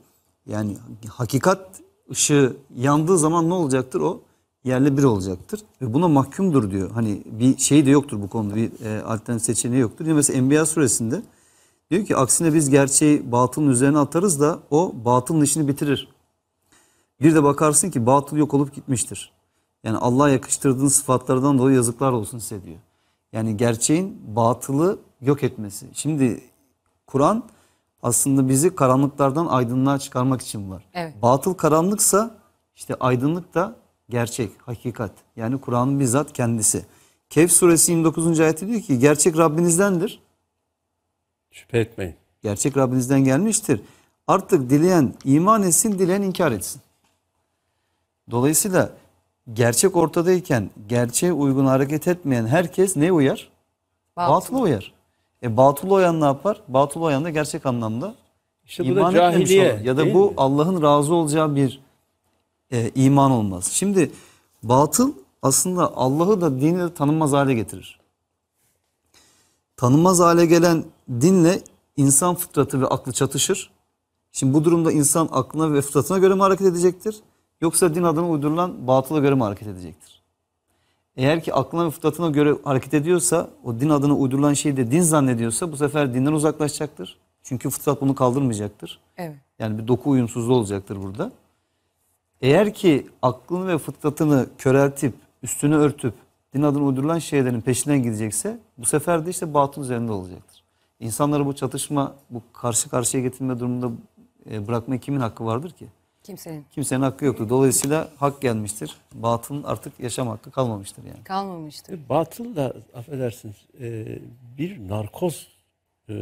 yani hakikat ışığı yandığı zaman ne olacaktır o? Yerle bir olacaktır. Ve buna mahkumdur diyor. Hani bir şey de yoktur bu konuda. Bir e, alternatif seçeneği yoktur. Yani mesela Enbiya suresinde diyor ki aksine biz gerçeği batılın üzerine atarız da o batılın işini bitirir. Bir de bakarsın ki batıl yok olup gitmiştir. Yani Allah'a yakıştırdığın sıfatlardan dolayı yazıklar olsun size diyor. Yani gerçeğin batılı yok etmesi. Şimdi Kur'an aslında bizi karanlıklardan aydınlığa çıkarmak için var. Evet. Batıl karanlıksa işte aydınlık da gerçek, hakikat. Yani Kur'an'ın bizzat kendisi. Kehf suresi 29. ayeti diyor ki gerçek Rabbinizdendir. Şüphe etmeyin. Gerçek Rabbinizden gelmiştir. Artık dileyen iman etsin, dileyen inkar etsin. Dolayısıyla gerçek ortadayken gerçeğe uygun hareket etmeyen herkes ne uyar? Batılı uyar. E batıl oyan ne yapar? Batıl oyan da gerçek anlamda işte iman bu da cahiliye, olur. Ya da bu Allah'ın razı olacağı bir e, iman olmaz. Şimdi batıl aslında Allah'ı da dini de tanınmaz hale getirir. Tanınmaz hale gelen dinle insan fıtratı ve aklı çatışır. Şimdi bu durumda insan aklına ve fıtratına göre mi hareket edecektir? Yoksa din adına uydurulan batıla göre mi hareket edecektir? Eğer ki aklına ve fıtratına göre hareket ediyorsa, o din adına uydurulan şeyi de din zannediyorsa bu sefer dinden uzaklaşacaktır. Çünkü fıtrat bunu kaldırmayacaktır. Evet. Yani bir doku uyumsuzluğu olacaktır burada. Eğer ki aklını ve fıtratını köreltip, üstünü örtüp din adına uydurulan şeylerin peşinden gidecekse bu sefer de işte batıl üzerinde olacaktır. İnsanları bu çatışma, bu karşı karşıya getirme durumunda e, bırakmak kimin hakkı vardır ki? Kimsenin. Kimsenin hakkı yoktu. Dolayısıyla hak gelmiştir. Batılın artık yaşam hakkı kalmamıştır yani. Kalmamıştır. E, batıl da affedersiniz e, bir narkoz e,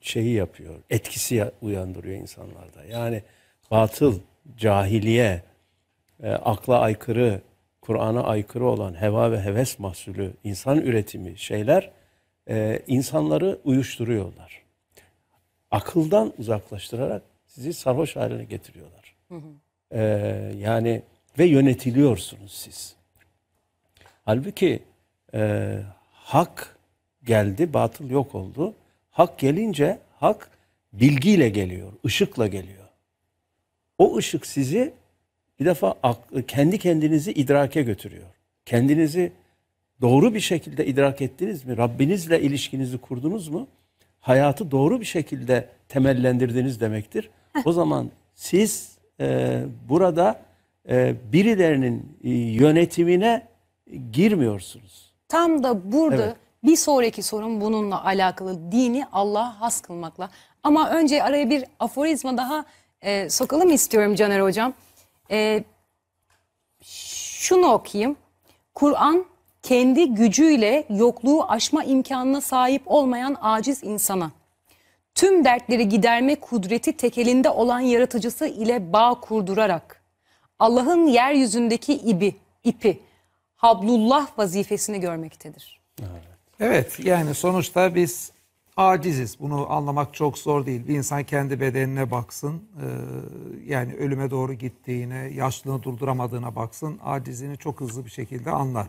şeyi yapıyor. Etkisi uyandırıyor insanlarda. Yani batıl, cahiliye, akla aykırı, Kur'an'a aykırı olan heva ve heves mahsulü, insan üretimi şeyler insanları uyuşturuyorlar. Akıldan uzaklaştırarak sizi sarhoş haline getiriyorlar. Hı hı. Ee, yani ve yönetiliyorsunuz siz. Halbuki e, hak geldi, batıl yok oldu. Hak gelince hak bilgiyle geliyor, ışıkla geliyor. O ışık sizi bir defa kendi kendinizi idrake götürüyor. Kendinizi doğru bir şekilde idrak ettiniz mi? Rabbinizle ilişkinizi kurdunuz mu? Hayatı doğru bir şekilde temellendirdiniz demektir. O zaman siz e, burada e, birilerinin e, yönetimine girmiyorsunuz. Tam da burada Evet. bir sonraki sorun bununla alakalı. Dini Allah'a has kılmakla. Ama önce araya bir aforizma daha e, sokalım istiyorum Caner Hocam. E, şunu okuyayım. Kur'an kendi gücüyle yokluğu aşma imkanına sahip olmayan aciz insana tüm dertleri giderme kudreti tekelinde olan yaratıcısı ile bağ kurdurarak Allah'ın yeryüzündeki ibi, ipi, hablullah vazifesini görmektedir. Evet. yani sonuçta biz aciziz. Bunu anlamak çok zor değil. Bir insan kendi bedenine baksın. E, yani ölüme doğru gittiğine, yaşlılığını durduramadığına baksın. Acizini çok hızlı bir şekilde anlar.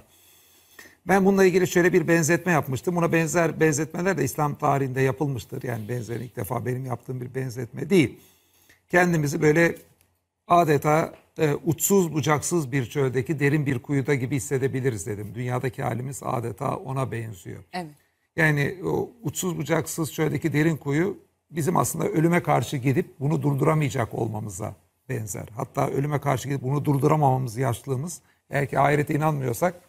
Ben bununla ilgili şöyle bir benzetme yapmıştım. Buna benzer benzetmeler de İslam tarihinde yapılmıştır. Yani benzer ilk defa benim yaptığım bir benzetme değil. Kendimizi böyle adeta e, uçsuz bucaksız bir çöldeki derin bir kuyuda gibi hissedebiliriz dedim. Dünyadaki halimiz adeta ona benziyor. Evet. Yani o uçsuz bucaksız çöldeki derin kuyu bizim aslında ölüme karşı gidip bunu durduramayacak olmamıza benzer. Hatta ölüme karşı gidip bunu durduramamamız yaşlılığımız. Eğer ki ahirete inanmıyorsak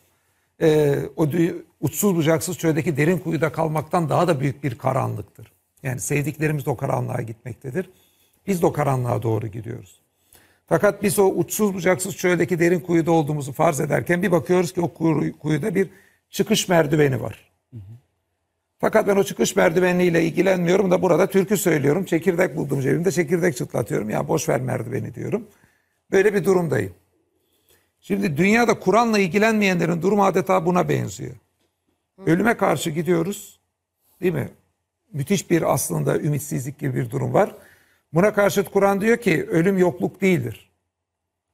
e, o uçsuz bucaksız çöldeki derin kuyuda kalmaktan daha da büyük bir karanlıktır. Yani sevdiklerimiz de o karanlığa gitmektedir. Biz de o karanlığa doğru gidiyoruz. Fakat biz o uçsuz bucaksız çöldeki derin kuyuda olduğumuzu farz ederken bir bakıyoruz ki o kuyuda bir çıkış merdiveni var. Fakat ben o çıkış merdiveniyle ilgilenmiyorum da burada türkü söylüyorum. Çekirdek buldum cebimde çekirdek çıtlatıyorum. Ya boş ver merdiveni diyorum. Böyle bir durumdayım. Şimdi dünyada Kur'an'la ilgilenmeyenlerin durumu adeta buna benziyor. Ölüme karşı gidiyoruz. Değil mi? Müthiş bir aslında ümitsizlik gibi bir durum var. Buna karşıt Kur'an diyor ki ölüm yokluk değildir.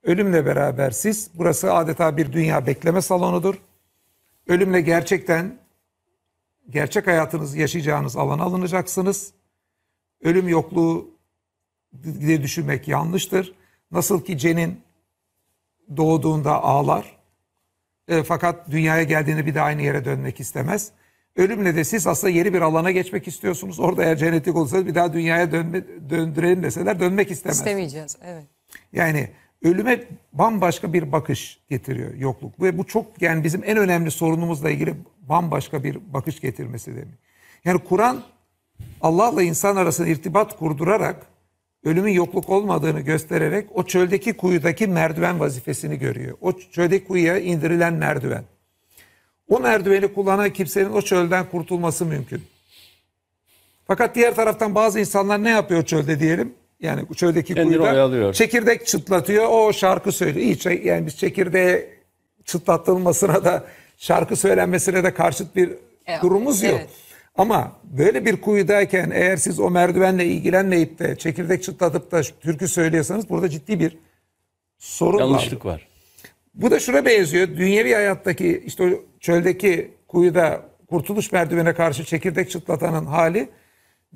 Ölümle beraber siz burası adeta bir dünya bekleme salonudur. Ölümle gerçekten gerçek hayatınızı yaşayacağınız alan alınacaksınız. Ölüm yokluğu diye düşünmek yanlıştır. Nasıl ki cenin doğduğunda ağlar. E, fakat dünyaya geldiğinde bir de aynı yere dönmek istemez. Ölümle de siz aslında yeni bir alana geçmek istiyorsunuz. Orada eğer cennetlik olursanız bir daha dünyaya dönme, döndürelim deseler dönmek istemez. İstemeyeceğiz, evet. Yani ölüme bambaşka bir bakış getiriyor yokluk. Ve bu çok yani bizim en önemli sorunumuzla ilgili bambaşka bir bakış getirmesi demek. Yani Kur'an Allah'la insan arasında irtibat kurdurarak ölümün yokluk olmadığını göstererek o çöldeki kuyudaki merdiven vazifesini görüyor. O çöldeki kuyuya indirilen merdiven. O merdiveni kullanan kimsenin o çölden kurtulması mümkün. Fakat diğer taraftan bazı insanlar ne yapıyor çölde diyelim? Yani çöldeki Kendini kuyuda oyalıyor. çekirdek çıtlatıyor. O şarkı söylüyor. İyi, yani biz çekirdeğe çıtlatılmasına da şarkı söylenmesine de karşıt bir e, evet, yok. Evet. Ama böyle bir kuyudayken eğer siz o merdivenle ilgilenmeyip de çekirdek çıtlatıp da türkü söylüyorsanız burada ciddi bir sorun Yanlışlık var. Bu da şuna benziyor. Dünyevi hayattaki işte o çöldeki kuyuda kurtuluş merdivene karşı çekirdek çıtlatanın hali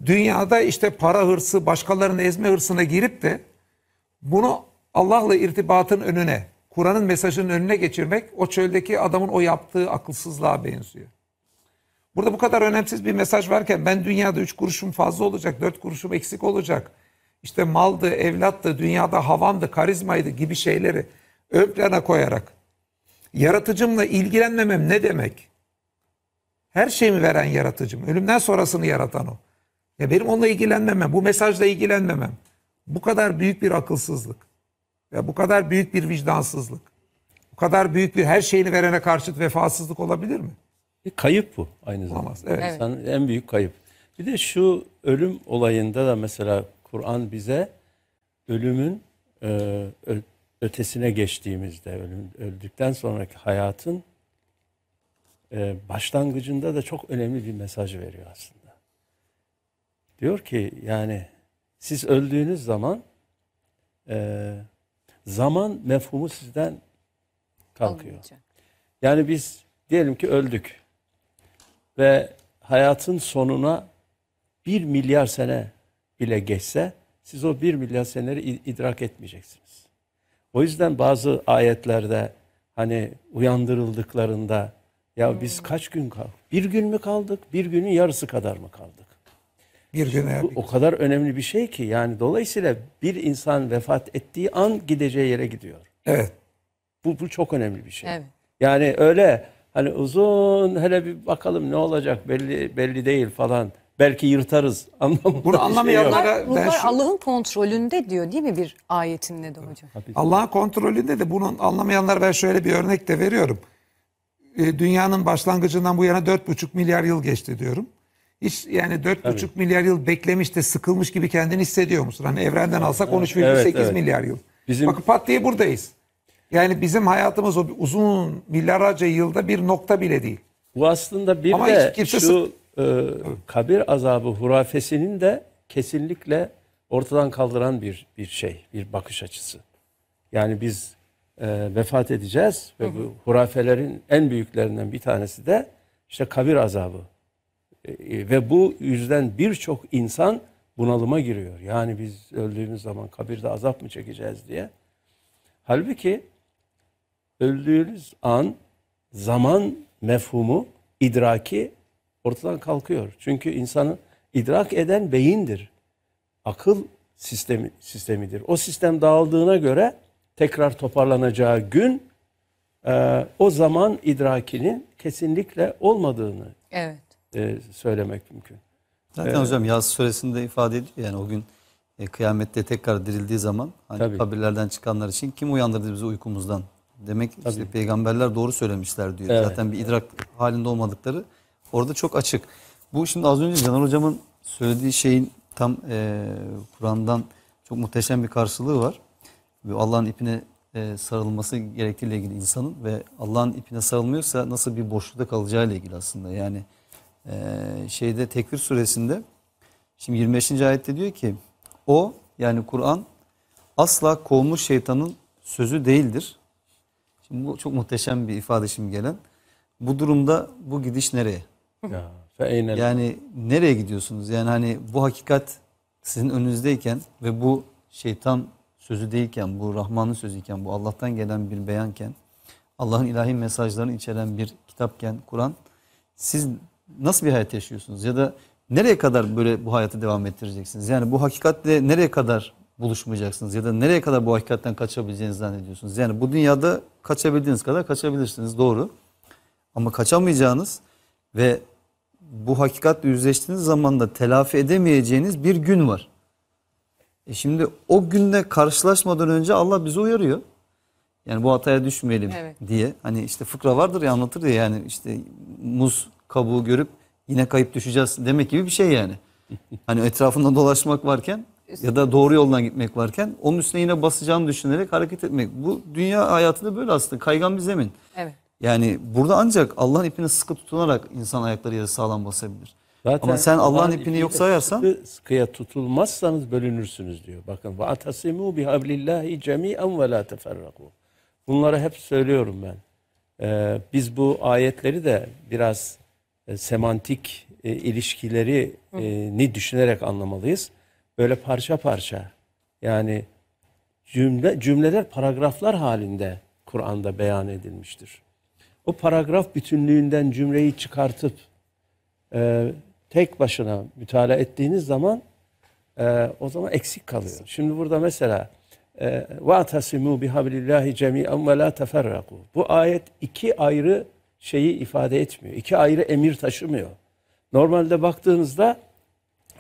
dünyada işte para hırsı, başkalarını ezme hırsına girip de bunu Allah'la irtibatın önüne, Kur'an'ın mesajının önüne geçirmek o çöldeki adamın o yaptığı akılsızlığa benziyor. Burada bu kadar önemsiz bir mesaj varken ben dünyada 3 kuruşum fazla olacak, 4 kuruşum eksik olacak. İşte maldı, evlattı, dünyada havamdı, karizmaydı gibi şeyleri ön plana koyarak yaratıcımla ilgilenmemem ne demek? Her şeyimi veren yaratıcım. Ölümden sonrasını yaratan o. Ya benim onunla ilgilenmemem, bu mesajla ilgilenmemem. Bu kadar büyük bir akılsızlık. Ya bu kadar büyük bir vicdansızlık. Bu kadar büyük bir her şeyini verene karşıt vefasızlık olabilir mi? Bir e, kayıp bu aynı zamanda. evet. İnsanın en büyük kayıp. Bir de şu ölüm olayında da mesela Kur'an bize ölümün e, ötesine geçtiğimizde, ölüm, öldükten sonraki hayatın e, başlangıcında da çok önemli bir mesaj veriyor aslında. Diyor ki yani siz öldüğünüz zaman zaman mefhumu sizden kalkıyor. Yani biz diyelim ki öldük ve hayatın sonuna bir milyar sene bile geçse siz o bir milyar seneleri idrak etmeyeceksiniz. O yüzden bazı ayetlerde hani uyandırıldıklarında ya biz hmm. kaç gün kaldık? Bir gün mü kaldık? Bir günün yarısı kadar mı kaldık? Bir gün bu o kadar önemli bir şey ki yani dolayısıyla bir insan vefat ettiği an gideceği yere gidiyor. Evet. Bu bu çok önemli bir şey. Evet. Yani öyle Hani uzun hele bir bakalım ne olacak belli belli değil falan. Belki yırtarız anlamında. Bunu şey anlamayanlara şey ben şu... Allah'ın kontrolünde diyor değil mi bir ayetinle de hocam? Allah'ın kontrolünde de bunun anlamayanlar ben şöyle bir örnek de veriyorum. Ee, dünyanın başlangıcından bu yana 4,5 milyar yıl geçti diyorum. Hiç yani 4,5 milyar yıl beklemiş de sıkılmış gibi kendini hissediyor musun? Hani evrenden alsak 13,8 evet, evet, evet. milyar yıl. Bizim... Bakın pat diye buradayız. Yani bizim hayatımız o uzun milyarlarca yılda bir nokta bile değil. Bu aslında bir Ama de kimse... şu e, kabir azabı hurafesinin de kesinlikle ortadan kaldıran bir bir şey, bir bakış açısı. Yani biz e, vefat edeceğiz ve bu hurafelerin en büyüklerinden bir tanesi de işte kabir azabı. E, e ve bu yüzden birçok insan bunalıma giriyor. Yani biz öldüğümüz zaman kabirde azap mı çekeceğiz diye. Halbuki öldüğünüz an zaman mefhumu, idraki ortadan kalkıyor. Çünkü insanı idrak eden beyindir. Akıl sistemi, sistemidir. O sistem dağıldığına göre tekrar toparlanacağı gün e, o zaman idrakinin kesinlikle olmadığını evet. e, söylemek mümkün. Zaten ee, hocam yaz suresinde ifade ediyor yani o gün e, kıyamette tekrar dirildiği zaman hani kabirlerden çıkanlar için kim uyandırdı bizi uykumuzdan Demek Tabii. işte peygamberler doğru söylemişler diyor. Evet. Zaten bir idrak halinde olmadıkları orada çok açık. Bu şimdi az önce Caner Hocam'ın söylediği şeyin tam e, Kur'an'dan çok muhteşem bir karşılığı var. Allah'ın ipine e, sarılması gerektiğiyle ilgili insanın ve Allah'ın ipine sarılmıyorsa nasıl bir boşlukta ile ilgili aslında. Yani e, şeyde Tekvir suresinde şimdi 25. ayette diyor ki o yani Kur'an asla kovmuş şeytanın sözü değildir. Şimdi bu çok muhteşem bir ifade şimdi gelen. Bu durumda bu gidiş nereye? Ya, yani nereye gidiyorsunuz? Yani hani bu hakikat sizin önünüzdeyken ve bu şeytan sözü değilken, bu Rahman'ın sözüyken, bu Allah'tan gelen bir beyanken, Allah'ın ilahi mesajlarını içeren bir kitapken Kur'an, siz nasıl bir hayat yaşıyorsunuz? Ya da nereye kadar böyle bu hayatı devam ettireceksiniz? Yani bu hakikatle nereye kadar buluşmayacaksınız ya da nereye kadar bu hakikatten kaçabileceğinizi zannediyorsunuz. Yani bu dünyada kaçabildiğiniz kadar kaçabilirsiniz doğru. Ama kaçamayacağınız ve bu hakikatle yüzleştiğiniz zaman da telafi edemeyeceğiniz bir gün var. E şimdi o günle karşılaşmadan önce Allah bizi uyarıyor. Yani bu hataya düşmeyelim evet. diye. Hani işte fıkra vardır ya anlatır ya yani işte muz kabuğu görüp yine kayıp düşeceğiz demek gibi bir şey yani. hani etrafında dolaşmak varken ya da doğru yoldan gitmek varken onun üstüne yine basacağını düşünerek hareket etmek. Bu dünya hayatında böyle aslında kaygan bir zemin. Evet. Yani burada ancak Allah'ın ipini sıkı tutunarak insan ayakları yere sağlam basabilir. Zaten Ama sen Allah'ın ipini yok sayarsan sıkı, sıkıya tutulmazsanız bölünürsünüz diyor. Bakın ve atasimu bi hablillahi cemi'en ve la teferraku. Bunları hep söylüyorum ben. Ee, biz bu ayetleri de biraz e, semantik e, ilişkileri e, ni düşünerek anlamalıyız böyle parça parça yani cümle cümleler paragraflar halinde Kur'an'da beyan edilmiştir. O paragraf bütünlüğünden cümleyi çıkartıp e, tek başına mütalaa ettiğiniz zaman e, o zaman eksik kalıyor. Şimdi burada mesela وَاَتَسِمُوا بِحَبْلِ اللّٰهِ جَمِيعًا وَلَا تَفَرَّقُوا Bu ayet iki ayrı şeyi ifade etmiyor. İki ayrı emir taşımıyor. Normalde baktığınızda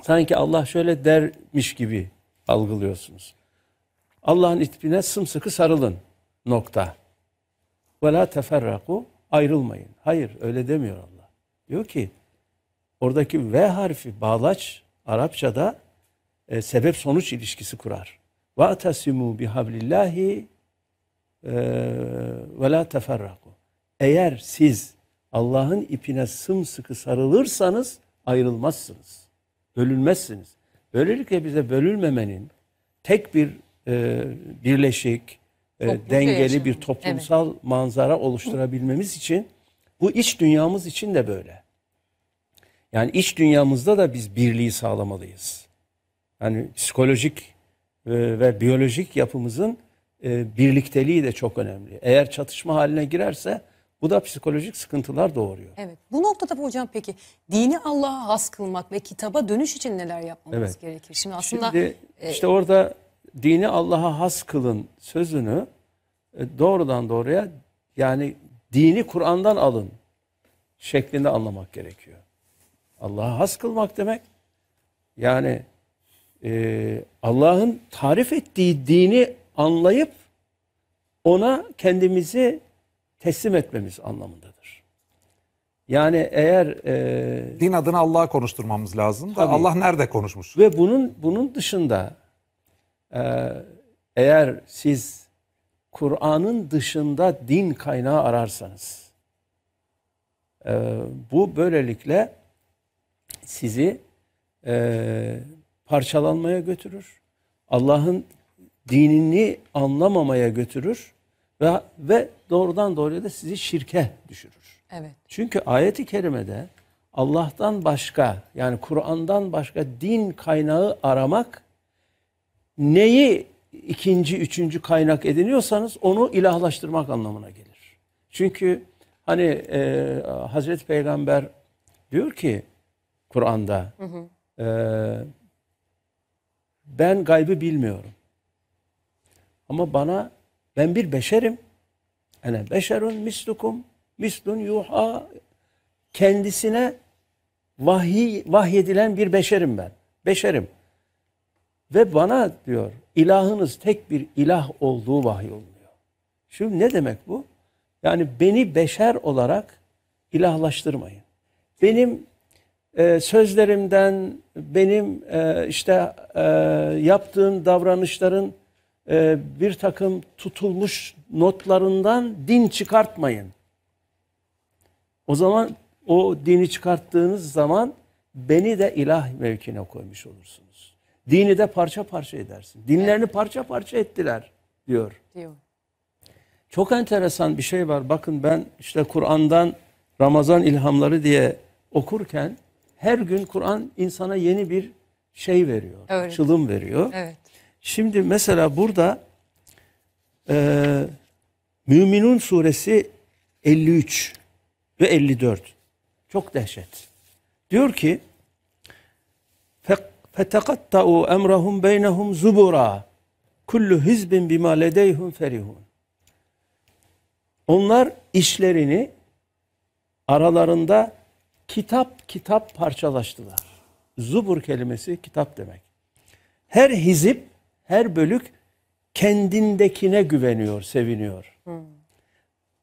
sanki Allah şöyle dermiş gibi algılıyorsunuz. Allah'ın itibine sımsıkı sarılın. Nokta. Ve la teferraku ayrılmayın. Hayır öyle demiyor Allah. Diyor ki oradaki V harfi bağlaç Arapçada e, sebep sonuç ilişkisi kurar. Ve tasimu bihablillahi e, ve la teferraku. Eğer siz Allah'ın ipine sımsıkı sarılırsanız ayrılmazsınız bölünmezsiniz. Böylelikle bize bölünmemenin tek bir e, birleşik, e, dengeli yaşam. bir toplumsal evet. manzara oluşturabilmemiz için bu iç dünyamız için de böyle. Yani iç dünyamızda da biz birliği sağlamalıyız. Yani psikolojik ve, ve biyolojik yapımızın e, birlikteliği de çok önemli. Eğer çatışma haline girerse bu da psikolojik sıkıntılar doğuruyor. Evet. Bu noktada hocam peki dini Allah'a has kılmak ve kitaba dönüş için neler yapmamız evet. gerekir? Şimdi aslında Şimdi e, işte e, orada dini Allah'a has kılın sözünü e, doğrudan doğruya yani dini Kur'an'dan alın şeklinde anlamak gerekiyor. Allah'a has kılmak demek yani e, Allah'ın tarif ettiği dini anlayıp ona kendimizi teslim etmemiz anlamındadır. Yani eğer e, din adına Allah'a konuşturmamız lazım da Allah nerede konuşmuş? Ve bunun bunun dışında e, eğer siz Kur'an'ın dışında din kaynağı ararsanız e, bu böylelikle sizi e, parçalanmaya götürür. Allah'ın dinini anlamamaya götürür ve, ve doğrudan doğruya da sizi şirke düşürür. Evet. Çünkü ayeti kerimede Allah'tan başka yani Kur'an'dan başka din kaynağı aramak neyi ikinci, üçüncü kaynak ediniyorsanız onu ilahlaştırmak anlamına gelir. Çünkü hani e, Hazreti Peygamber diyor ki Kur'an'da hı hı. E, ben gaybı bilmiyorum. Ama bana ben bir beşerim. Ene beşerun mislukum. Mislun yuha. Kendisine vahiy, vahyedilen bir beşerim ben. Beşerim. Ve bana diyor ilahınız tek bir ilah olduğu vahiy olmuyor. Şimdi ne demek bu? Yani beni beşer olarak ilahlaştırmayın. Benim e, sözlerimden, benim e, işte e, yaptığım davranışların ee, bir takım tutulmuş notlarından din çıkartmayın. O zaman o dini çıkarttığınız zaman beni de ilah mevkine koymuş olursunuz. Dini de parça parça edersin. Dinlerini parça parça ettiler diyor. Diyor. Çok enteresan bir şey var. Bakın ben işte Kur'an'dan Ramazan ilhamları diye okurken her gün Kur'an insana yeni bir şey veriyor. Evet. Çılım veriyor. Evet. Şimdi mesela burada e, Müminun suresi 53 ve 54. Çok dehşet. Diyor ki فَتَقَطَّعُوا اَمْرَهُمْ بَيْنَهُمْ زُبُرًا kullu hizbin bima ledeyhum ferihun. Onlar işlerini aralarında kitap kitap parçalaştılar. Zubur kelimesi kitap demek. Her hizip her bölük kendindekine güveniyor, seviniyor. Hmm.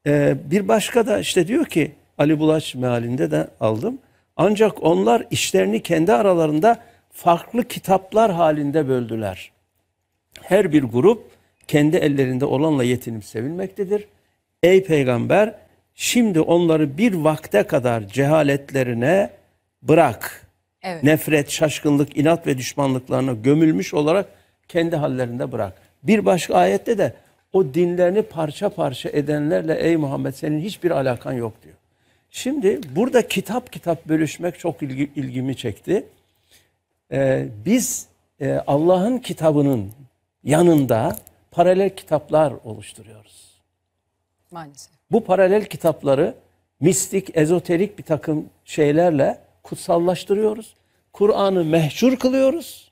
Ee, bir başka da işte diyor ki Ali Bulaç mealinde de aldım. Ancak onlar işlerini kendi aralarında farklı kitaplar halinde böldüler. Her bir grup kendi ellerinde olanla yetinip sevinmektedir. Ey peygamber şimdi onları bir vakte kadar cehaletlerine bırak. Evet. Nefret, şaşkınlık, inat ve düşmanlıklarına gömülmüş olarak kendi hallerinde bırak. Bir başka ayette de o dinlerini parça parça edenlerle ey Muhammed senin hiçbir alakan yok diyor. Şimdi burada kitap kitap bölüşmek çok ilgi, ilgimi çekti. Ee, biz e, Allah'ın kitabının yanında paralel kitaplar oluşturuyoruz. Maalesef. Bu paralel kitapları mistik, ezoterik bir takım şeylerle kutsallaştırıyoruz. Kur'an'ı mehşur kılıyoruz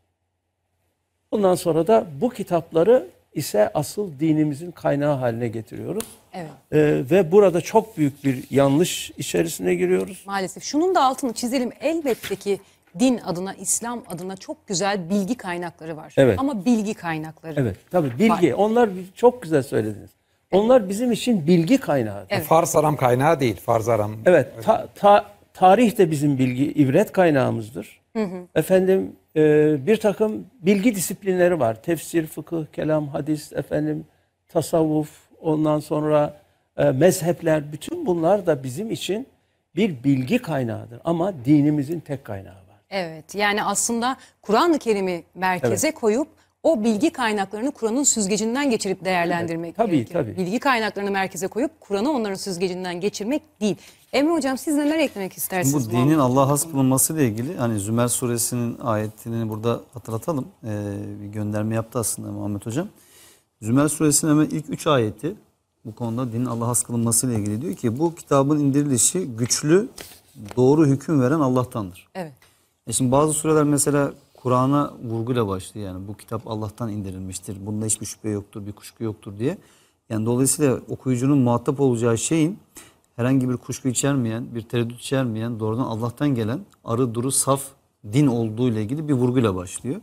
Bundan sonra da bu kitapları ise asıl dinimizin kaynağı haline getiriyoruz. Evet. Ee, ve burada çok büyük bir yanlış içerisine giriyoruz. Maalesef. Şunun da altını çizelim. Elbette ki din adına, İslam adına çok güzel bilgi kaynakları var. Evet. Ama bilgi kaynakları. Evet. Tabii bilgi. Var. Onlar çok güzel söylediniz. Evet. Onlar bizim için bilgi kaynağı. Evet. Farz aram kaynağı değil. Farz aram. Evet. Ta, ta, tarih de bizim bilgi, ibret kaynağımızdır. Hı hı. Efendim e, bir takım bilgi disiplinleri var. Tefsir, fıkıh, kelam, hadis, efendim tasavvuf, ondan sonra e, mezhepler. Bütün bunlar da bizim için bir bilgi kaynağıdır. Ama dinimizin tek kaynağı var. Evet yani aslında Kur'an-ı Kerim'i merkeze evet. koyup o bilgi kaynaklarını Kur'an'ın süzgecinden geçirip değerlendirmek evet, tabii, gerekir. Tabii. Bilgi kaynaklarını merkeze koyup Kur'an'ı onların süzgecinden geçirmek değil. Emre Hocam siz neler eklemek istersiniz? Bu dinin Allah'a has ile ilgili hani Zümer suresinin ayetini burada hatırlatalım. Ee, bir gönderme yaptı aslında Muhammed Hocam. Zümer suresinin hemen ilk üç ayeti bu konuda dinin Allah'a has ile ilgili diyor ki bu kitabın indirilişi güçlü, doğru hüküm veren Allah'tandır. Evet. E şimdi bazı sureler mesela Kur'an'a vurguyla başlıyor yani bu kitap Allah'tan indirilmiştir. Bunda hiçbir şüphe yoktur, bir kuşku yoktur diye. Yani dolayısıyla okuyucunun muhatap olacağı şeyin herhangi bir kuşku içermeyen, bir tereddüt içermeyen, doğrudan Allah'tan gelen arı duru saf din olduğu ile ilgili bir vurguyla başlıyor.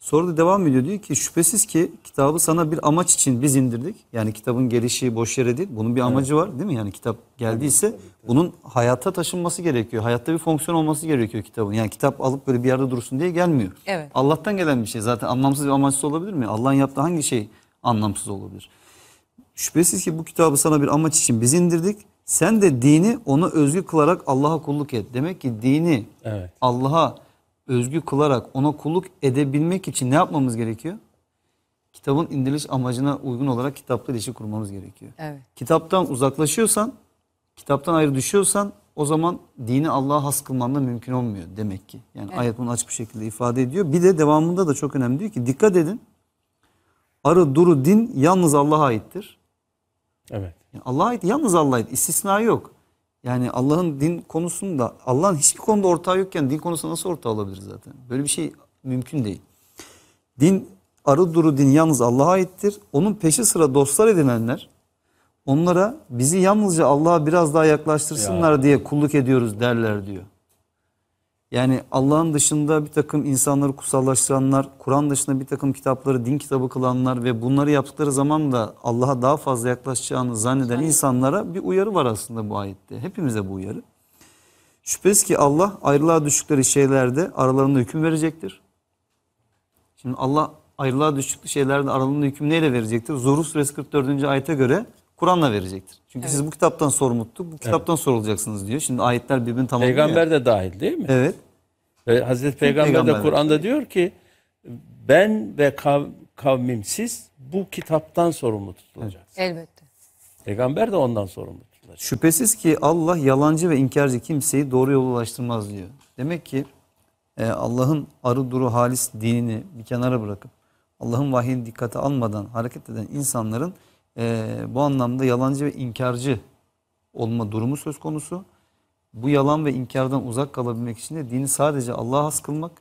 Sonra da devam ediyor diyor ki şüphesiz ki kitabı sana bir amaç için biz indirdik. Yani kitabın gelişi boş yere değil. Bunun bir amacı evet. var değil mi? Yani kitap geldiyse evet, evet, bunun hayata taşınması gerekiyor. Hayatta bir fonksiyon olması gerekiyor kitabın. Yani kitap alıp böyle bir yerde dursun diye gelmiyor. Evet. Allah'tan gelen bir şey. Zaten anlamsız bir amaçsız olabilir mi? Allah'ın yaptığı hangi şey anlamsız olabilir? Şüphesiz ki bu kitabı sana bir amaç için biz indirdik sen de dini ona özgü kılarak Allah'a kulluk et. Demek ki dini evet. Allah'a özgü kılarak ona kulluk edebilmek için ne yapmamız gerekiyor? Kitabın indiriliş amacına uygun olarak kitapla ilişki kurmamız gerekiyor. Evet. Kitaptan uzaklaşıyorsan, kitaptan ayrı düşüyorsan o zaman dini Allah'a has kılman da mümkün olmuyor demek ki. Yani evet. ayet bunu açık bir şekilde ifade ediyor. Bir de devamında da çok önemli diyor ki dikkat edin. Arı duru din yalnız Allah'a aittir. Evet. Yani Allah'a ait, yalnız Allah'a ait. istisna yok. Yani Allah'ın din konusunda, Allah'ın hiçbir konuda ortağı yokken din konusunda nasıl ortağı olabilir zaten? Böyle bir şey mümkün değil. Din, arı duru din yalnız Allah'a aittir. Onun peşi sıra dostlar edinenler, onlara bizi yalnızca Allah'a biraz daha yaklaştırsınlar ya. diye kulluk ediyoruz derler diyor. Yani Allah'ın dışında bir takım insanları kutsallaştıranlar, Kur'an dışında bir takım kitapları din kitabı kılanlar ve bunları yaptıkları zaman da Allah'a daha fazla yaklaşacağını zanneden insanlara bir uyarı var aslında bu ayette. Hepimize bu uyarı. Şüphesiz ki Allah ayrılığa düştükleri şeylerde aralarında hüküm verecektir. Şimdi Allah ayrılığa düştükleri şeylerde aralarında hüküm neyle verecektir? Zuhruf suresi 44. ayete göre Kur'an'la verecektir. Çünkü evet. siz bu kitaptan sorumluluktu, bu kitaptan evet. sorulacaksınız diyor. Şimdi ayetler birbirini tamamlıyor. Peygamber de dahil değil mi? Evet. Ve Hazreti Peygamber, Peygamber de Kur'an'da diyor ki ben ve kav, kavmim siz bu kitaptan sorumlu tutulacaksınız. Evet. Elbette. Peygamber de ondan sorumlu tutulacak. Şüphesiz ki Allah yalancı ve inkarcı kimseyi doğru yola ulaştırmaz diyor. Demek ki e, Allah'ın arı duru halis dinini bir kenara bırakıp Allah'ın vahyini dikkate almadan hareket eden insanların e, bu anlamda yalancı ve inkarcı olma durumu söz konusu. Bu yalan ve inkardan uzak kalabilmek için de dini sadece Allah'a has kılmak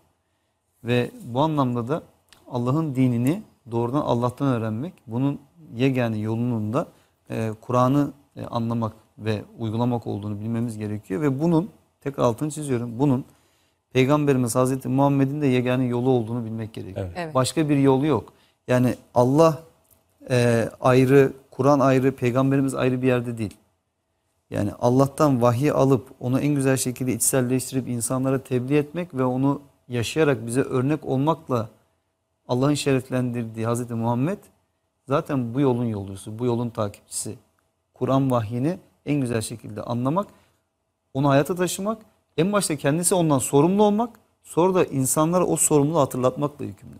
ve bu anlamda da Allah'ın dinini doğrudan Allah'tan öğrenmek, bunun yegane yolunun da e, Kur'an'ı e, anlamak ve uygulamak olduğunu bilmemiz gerekiyor ve bunun tekrar altını çiziyorum. Bunun Peygamberimiz Hazreti Muhammed'in de yegane yolu olduğunu bilmek gerekiyor. Evet. Başka bir yolu yok. Yani Allah e, ayrı, Kur'an ayrı, peygamberimiz ayrı bir yerde değil. Yani Allah'tan vahiy alıp onu en güzel şekilde içselleştirip insanlara tebliğ etmek ve onu yaşayarak bize örnek olmakla Allah'ın şereflendirdiği Hazreti Muhammed zaten bu yolun yolcusu, bu yolun takipçisi. Kur'an vahyini en güzel şekilde anlamak, onu hayata taşımak, en başta kendisi ondan sorumlu olmak, sonra da insanlara o sorumluluğu hatırlatmakla yükümlü.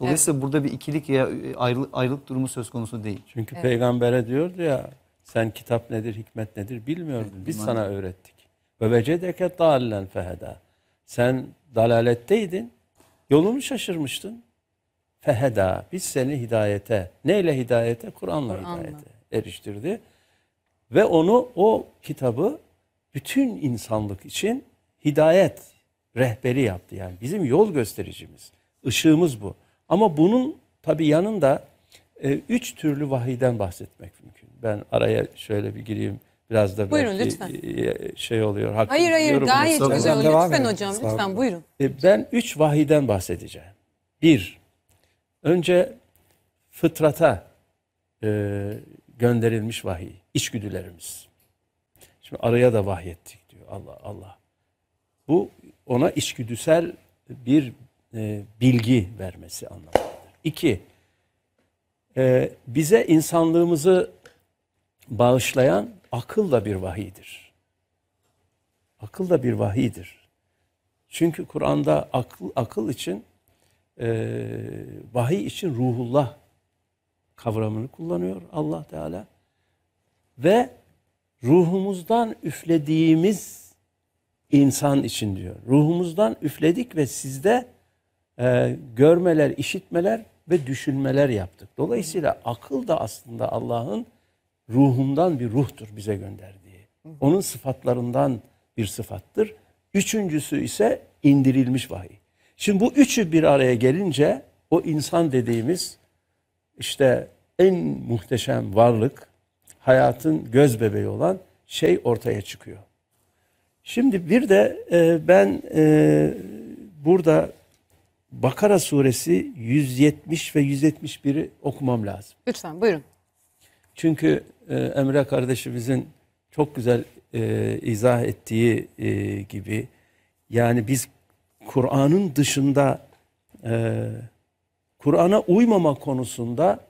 Dolayısıyla evet. burada bir ikilik ya ayrılık, ayrılık durumu söz konusu değil. Çünkü evet. peygambere diyordu ya sen kitap nedir, hikmet nedir bilmiyordun. Evet, Biz bilmem. sana öğrettik. Ve vecedeke dalen feheda. Sen dalaletteydin. Yolunu şaşırmıştın. Feheda. Biz seni hidayete. Neyle hidayete? Kur'an'la Kur hidayete eriştirdi. Ve onu o kitabı bütün insanlık için hidayet rehberi yaptı. Yani bizim yol göstericimiz. Işığımız bu. Ama bunun tabi yanında e, üç türlü vahiyden bahsetmek mümkün. Ben araya şöyle bir gireyim. Biraz da buyurun, belki lütfen. E, e, şey oluyor. Hayır hayır gayet güzel. Lütfen hocam lütfen buyurun. E, ben üç vahiden bahsedeceğim. Bir, önce fıtrata e, gönderilmiş vahiy, içgüdülerimiz. Şimdi araya da vahyettik diyor Allah Allah. Bu ona içgüdüsel bir e, bilgi vermesi anlamındadır. İki, e, bize insanlığımızı bağışlayan akıl da bir vahidir. Akıl da bir vahidir. Çünkü Kur'an'da akıl, akıl için, e, vahiy için ruhullah kavramını kullanıyor Allah Teala. Ve ruhumuzdan üflediğimiz insan için diyor. Ruhumuzdan üfledik ve sizde e, görmeler, işitmeler ve düşünmeler yaptık. Dolayısıyla akıl da aslında Allah'ın ruhundan bir ruhtur bize gönderdiği. Onun sıfatlarından bir sıfattır. Üçüncüsü ise indirilmiş vahiy. Şimdi bu üçü bir araya gelince o insan dediğimiz işte en muhteşem varlık, hayatın göz bebeği olan şey ortaya çıkıyor. Şimdi bir de e, ben e, burada Bakara suresi 170 ve 171'i okumam lazım. Lütfen buyurun. Çünkü e, Emre kardeşimizin çok güzel e, izah ettiği e, gibi yani biz Kur'an'ın dışında e, Kur'an'a uymama konusunda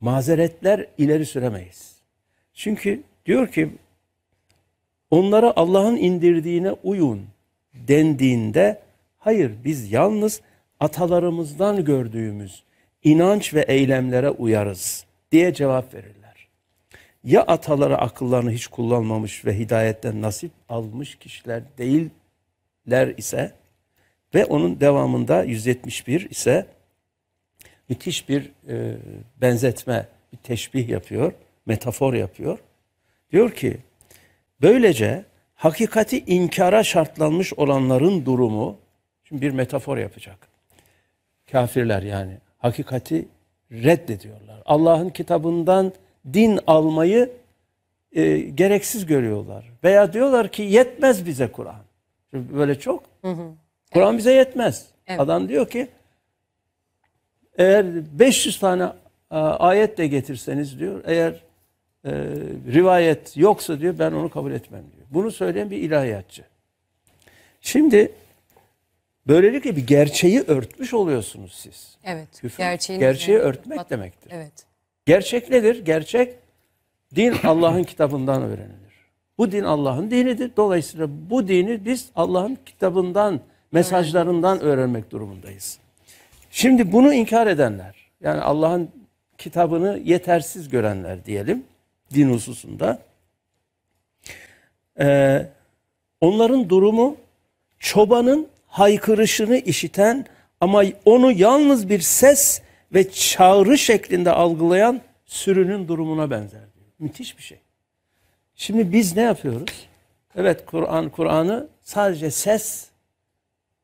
mazeretler ileri süremeyiz. Çünkü diyor ki onlara Allah'ın indirdiğine uyun dendiğinde hayır biz yalnız atalarımızdan gördüğümüz inanç ve eylemlere uyarız diye cevap verirler. Ya ataları akıllarını hiç kullanmamış ve hidayetten nasip almış kişiler değiller ise ve onun devamında 171 ise müthiş bir e, benzetme, bir teşbih yapıyor, metafor yapıyor. Diyor ki, böylece hakikati inkara şartlanmış olanların durumu, şimdi bir metafor yapacak. Kafirler yani. Hakikati reddediyorlar. Allah'ın kitabından din almayı e, gereksiz görüyorlar. Veya diyorlar ki yetmez bize Kur'an. Böyle çok. Hı hı. Kur'an evet. bize yetmez. Evet. Adam diyor ki eğer 500 tane ayet de getirseniz diyor eğer e, rivayet yoksa diyor ben onu kabul etmem diyor. Bunu söyleyen bir ilahiyatçı. Şimdi Böylelikle bir gerçeği örtmüş oluyorsunuz siz. Evet. Küfür, gerçeği örtmek bat- demektir. Evet. Gerçek nedir? Gerçek din Allah'ın kitabından öğrenilir. Bu din Allah'ın dinidir. Dolayısıyla bu dini biz Allah'ın kitabından, mesajlarından öğrenmek durumundayız. Şimdi bunu inkar edenler, yani Allah'ın kitabını yetersiz görenler diyelim din hususunda. Ee, onların durumu çobanın haykırışını işiten ama onu yalnız bir ses ve çağrı şeklinde algılayan sürünün durumuna benzer Müthiş bir şey. Şimdi biz ne yapıyoruz? Evet Kur'an Kur'an'ı sadece ses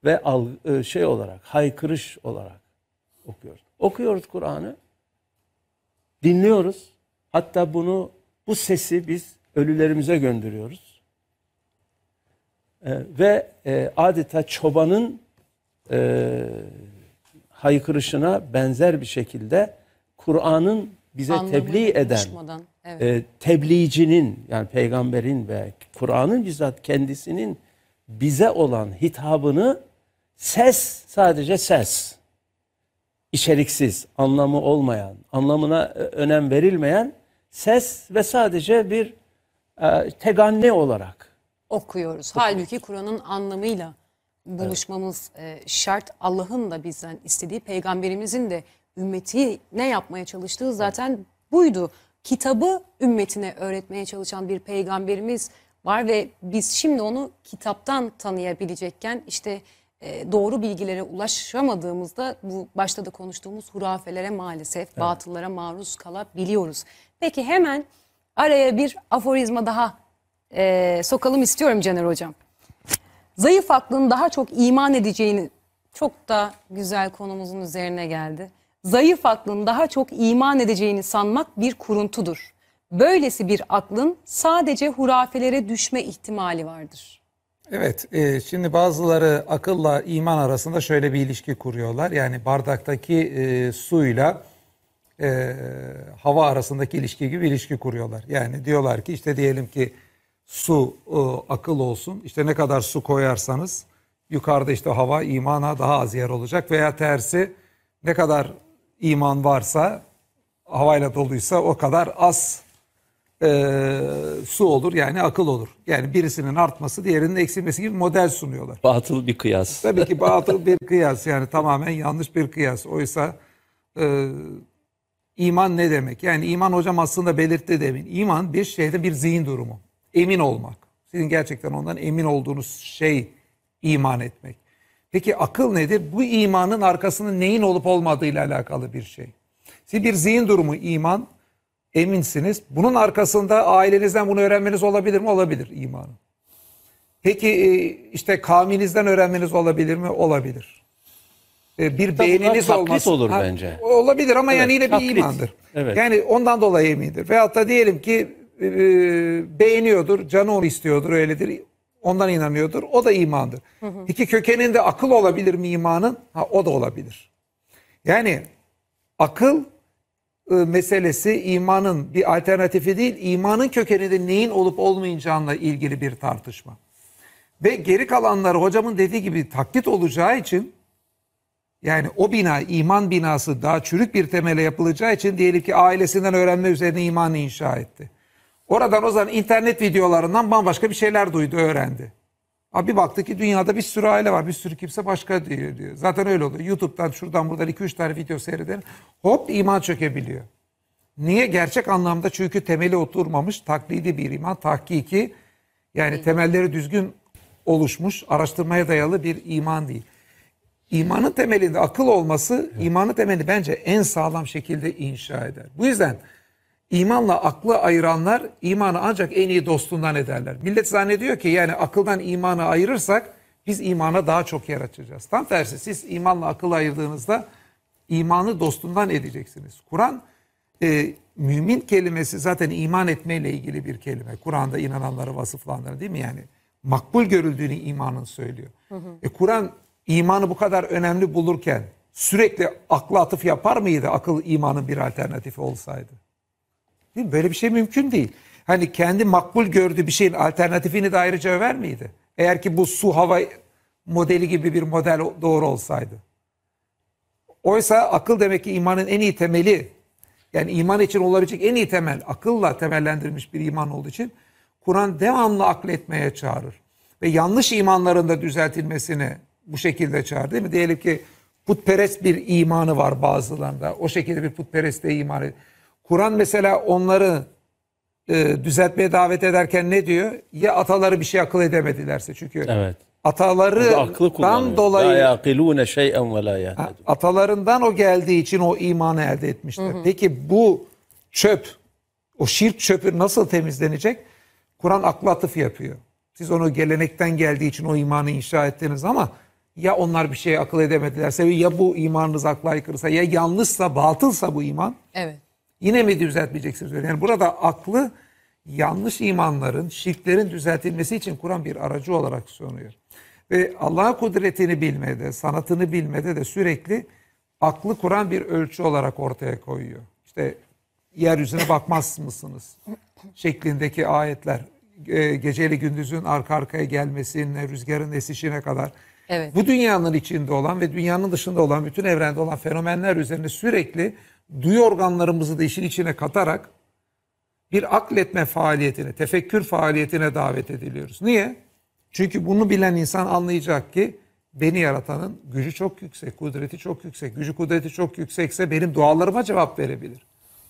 ve e, şey olarak, haykırış olarak okuyoruz. Okuyoruz Kur'an'ı. Dinliyoruz. Hatta bunu bu sesi biz ölülerimize gönderiyoruz. Ee, ve e, adeta çobanın e, haykırışına benzer bir şekilde Kur'an'ın bize Anlamını tebliğ eden, evet. e, tebliğcinin yani peygamberin ve Kur'an'ın bizzat kendisinin bize olan hitabını ses sadece ses içeriksiz, anlamı olmayan, anlamına e, önem verilmeyen ses ve sadece bir e, teganne olarak okuyoruz. Halbuki Kur'an'ın anlamıyla buluşmamız evet. şart. Allah'ın da bizden istediği, peygamberimizin de ümmeti ne yapmaya çalıştığı zaten buydu. Kitabı ümmetine öğretmeye çalışan bir peygamberimiz var ve biz şimdi onu kitaptan tanıyabilecekken işte e, doğru bilgilere ulaşamadığımızda bu başta da konuştuğumuz hurafelere maalesef evet. batıllara maruz kalabiliyoruz. Peki hemen araya bir aforizma daha e, sokalım istiyorum Caner Hocam. Zayıf aklın daha çok iman edeceğini çok da güzel konumuzun üzerine geldi. Zayıf aklın daha çok iman edeceğini sanmak bir kuruntudur. Böylesi bir aklın sadece hurafelere düşme ihtimali vardır. Evet, e, şimdi bazıları akılla iman arasında şöyle bir ilişki kuruyorlar. Yani bardaktaki e, suyla e, hava arasındaki ilişki gibi ilişki kuruyorlar. Yani diyorlar ki işte diyelim ki su e, akıl olsun. İşte ne kadar su koyarsanız yukarıda işte hava imana daha az yer olacak veya tersi ne kadar iman varsa havayla doluysa o kadar az e, su olur yani akıl olur. Yani birisinin artması diğerinin eksilmesi gibi model sunuyorlar. Batıl bir kıyas. Tabii ki batıl bir kıyas yani tamamen yanlış bir kıyas. Oysa e, iman ne demek? Yani iman hocam aslında belirtti demin. İman bir şeyde bir zihin durumu emin olmak. Sizin gerçekten ondan emin olduğunuz şey iman etmek. Peki akıl nedir? Bu imanın arkasında neyin olup olmadığıyla alakalı bir şey. Siz bir zihin durumu iman eminsiniz. Bunun arkasında ailenizden bunu öğrenmeniz olabilir mi? Olabilir imanın. Peki e, işte kavminizden öğrenmeniz olabilir mi? Olabilir. E, bir Tabii beğeniniz olması. olur ha, bence. Olabilir ama evet, yani yine taklit. bir imandır. Evet. Yani ondan dolayı emindir. Veyahut da diyelim ki ee, beğeniyordur, canı onu istiyordur, öyledir. Ondan inanıyordur. O da imandır. Hı hı. İki kökeninde akıl olabilir mi imanın? Ha o da olabilir. Yani akıl e, meselesi imanın bir alternatifi değil, imanın kökeninde neyin olup olmayacağınla ilgili bir tartışma. Ve geri kalanlar hocamın dediği gibi taklit olacağı için yani o bina iman binası daha çürük bir temele yapılacağı için diyelim ki ailesinden öğrenme üzerine iman inşa etti. Oradan o zaman internet videolarından bambaşka bir şeyler duydu, öğrendi. Abi bir baktı ki dünyada bir sürü aile var. Bir sürü kimse başka diyor. diyor. Zaten öyle oluyor. YouTube'dan şuradan buradan 2-3 tane video seyreder. Hop iman çökebiliyor. Niye? Gerçek anlamda çünkü temeli oturmamış. Taklidi bir iman. Tahkiki yani temelleri düzgün oluşmuş, araştırmaya dayalı bir iman değil. İmanın temelinde akıl olması, imanın temeli bence en sağlam şekilde inşa eder. Bu yüzden İmanla aklı ayıranlar imanı ancak en iyi dostundan ederler. Millet zannediyor ki yani akıldan imanı ayırırsak biz imana daha çok yer açacağız. Tam tersi siz imanla akıl ayırdığınızda imanı dostundan edeceksiniz. Kur'an e, mümin kelimesi zaten iman etmeyle ilgili bir kelime. Kur'an'da inananları vasıflandırır değil mi yani? Makbul görüldüğünü imanın söylüyor. Hı hı. E, Kur'an imanı bu kadar önemli bulurken sürekli akla atıf yapar mıydı akıl imanın bir alternatifi olsaydı? Değil mi? Böyle bir şey mümkün değil. Hani kendi makbul gördüğü bir şeyin alternatifini de ayrıca över miydi? Eğer ki bu su hava modeli gibi bir model doğru olsaydı. Oysa akıl demek ki imanın en iyi temeli. Yani iman için olabilecek en iyi temel, akılla temellendirilmiş bir iman olduğu için Kur'an devamlı akletmeye çağırır. Ve yanlış imanların da düzeltilmesini bu şekilde çağırır değil mi? Diyelim ki putperest bir imanı var bazılarında. O şekilde bir putperestliğe iman ediyor. Kur'an mesela onları e, düzeltmeye davet ederken ne diyor? Ya ataları bir şey akıl edemedilerse çünkü evet. atalarından dolayı şeyen ve la atalarından o geldiği için o imanı elde etmişler. Hı hı. Peki bu çöp, o şirk çöpü nasıl temizlenecek? Kur'an aklatıf yapıyor. Siz onu gelenekten geldiği için o imanı inşa ettiniz ama ya onlar bir şey akıl edemedilerse ya bu imanınız akla aykırısa ya yanlışsa batılsa bu iman. Evet. Yine mi düzeltmeyeceksiniz Yani burada aklı yanlış imanların, şirklerin düzeltilmesi için Kur'an bir aracı olarak sunuyor. Ve Allah'ın kudretini bilmede, sanatını bilmede de sürekli aklı Kur'an bir ölçü olarak ortaya koyuyor. İşte yeryüzüne bakmaz mısınız? Şeklindeki ayetler. Geceli gündüzün arka arkaya gelmesine, rüzgarın esişine kadar. Evet. Bu dünyanın içinde olan ve dünyanın dışında olan, bütün evrende olan fenomenler üzerine sürekli duyu organlarımızı da işin içine katarak bir akletme faaliyetine, tefekkür faaliyetine davet ediliyoruz. Niye? Çünkü bunu bilen insan anlayacak ki beni yaratanın gücü çok yüksek, kudreti çok yüksek. Gücü kudreti çok yüksekse benim dualarıma cevap verebilir.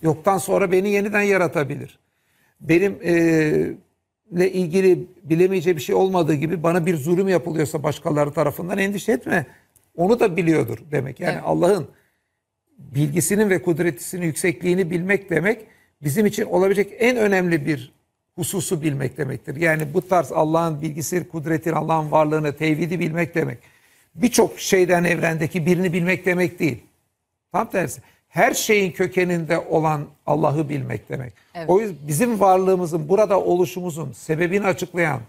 Yoktan sonra beni yeniden yaratabilir. Benimle ilgili bilemeyeceği bir şey olmadığı gibi bana bir zulüm yapılıyorsa başkaları tarafından endişe etme. Onu da biliyordur demek. Yani evet. Allah'ın bilgisinin ve kudretisinin yüksekliğini bilmek demek bizim için olabilecek en önemli bir hususu bilmek demektir. Yani bu tarz Allah'ın bilgisi, kudreti, Allah'ın varlığını, tevhidi bilmek demek. Birçok şeyden evrendeki birini bilmek demek değil. Tam tersi. Her şeyin kökeninde olan Allah'ı bilmek demek. Evet. O yüzden bizim varlığımızın, burada oluşumuzun sebebini açıklayan,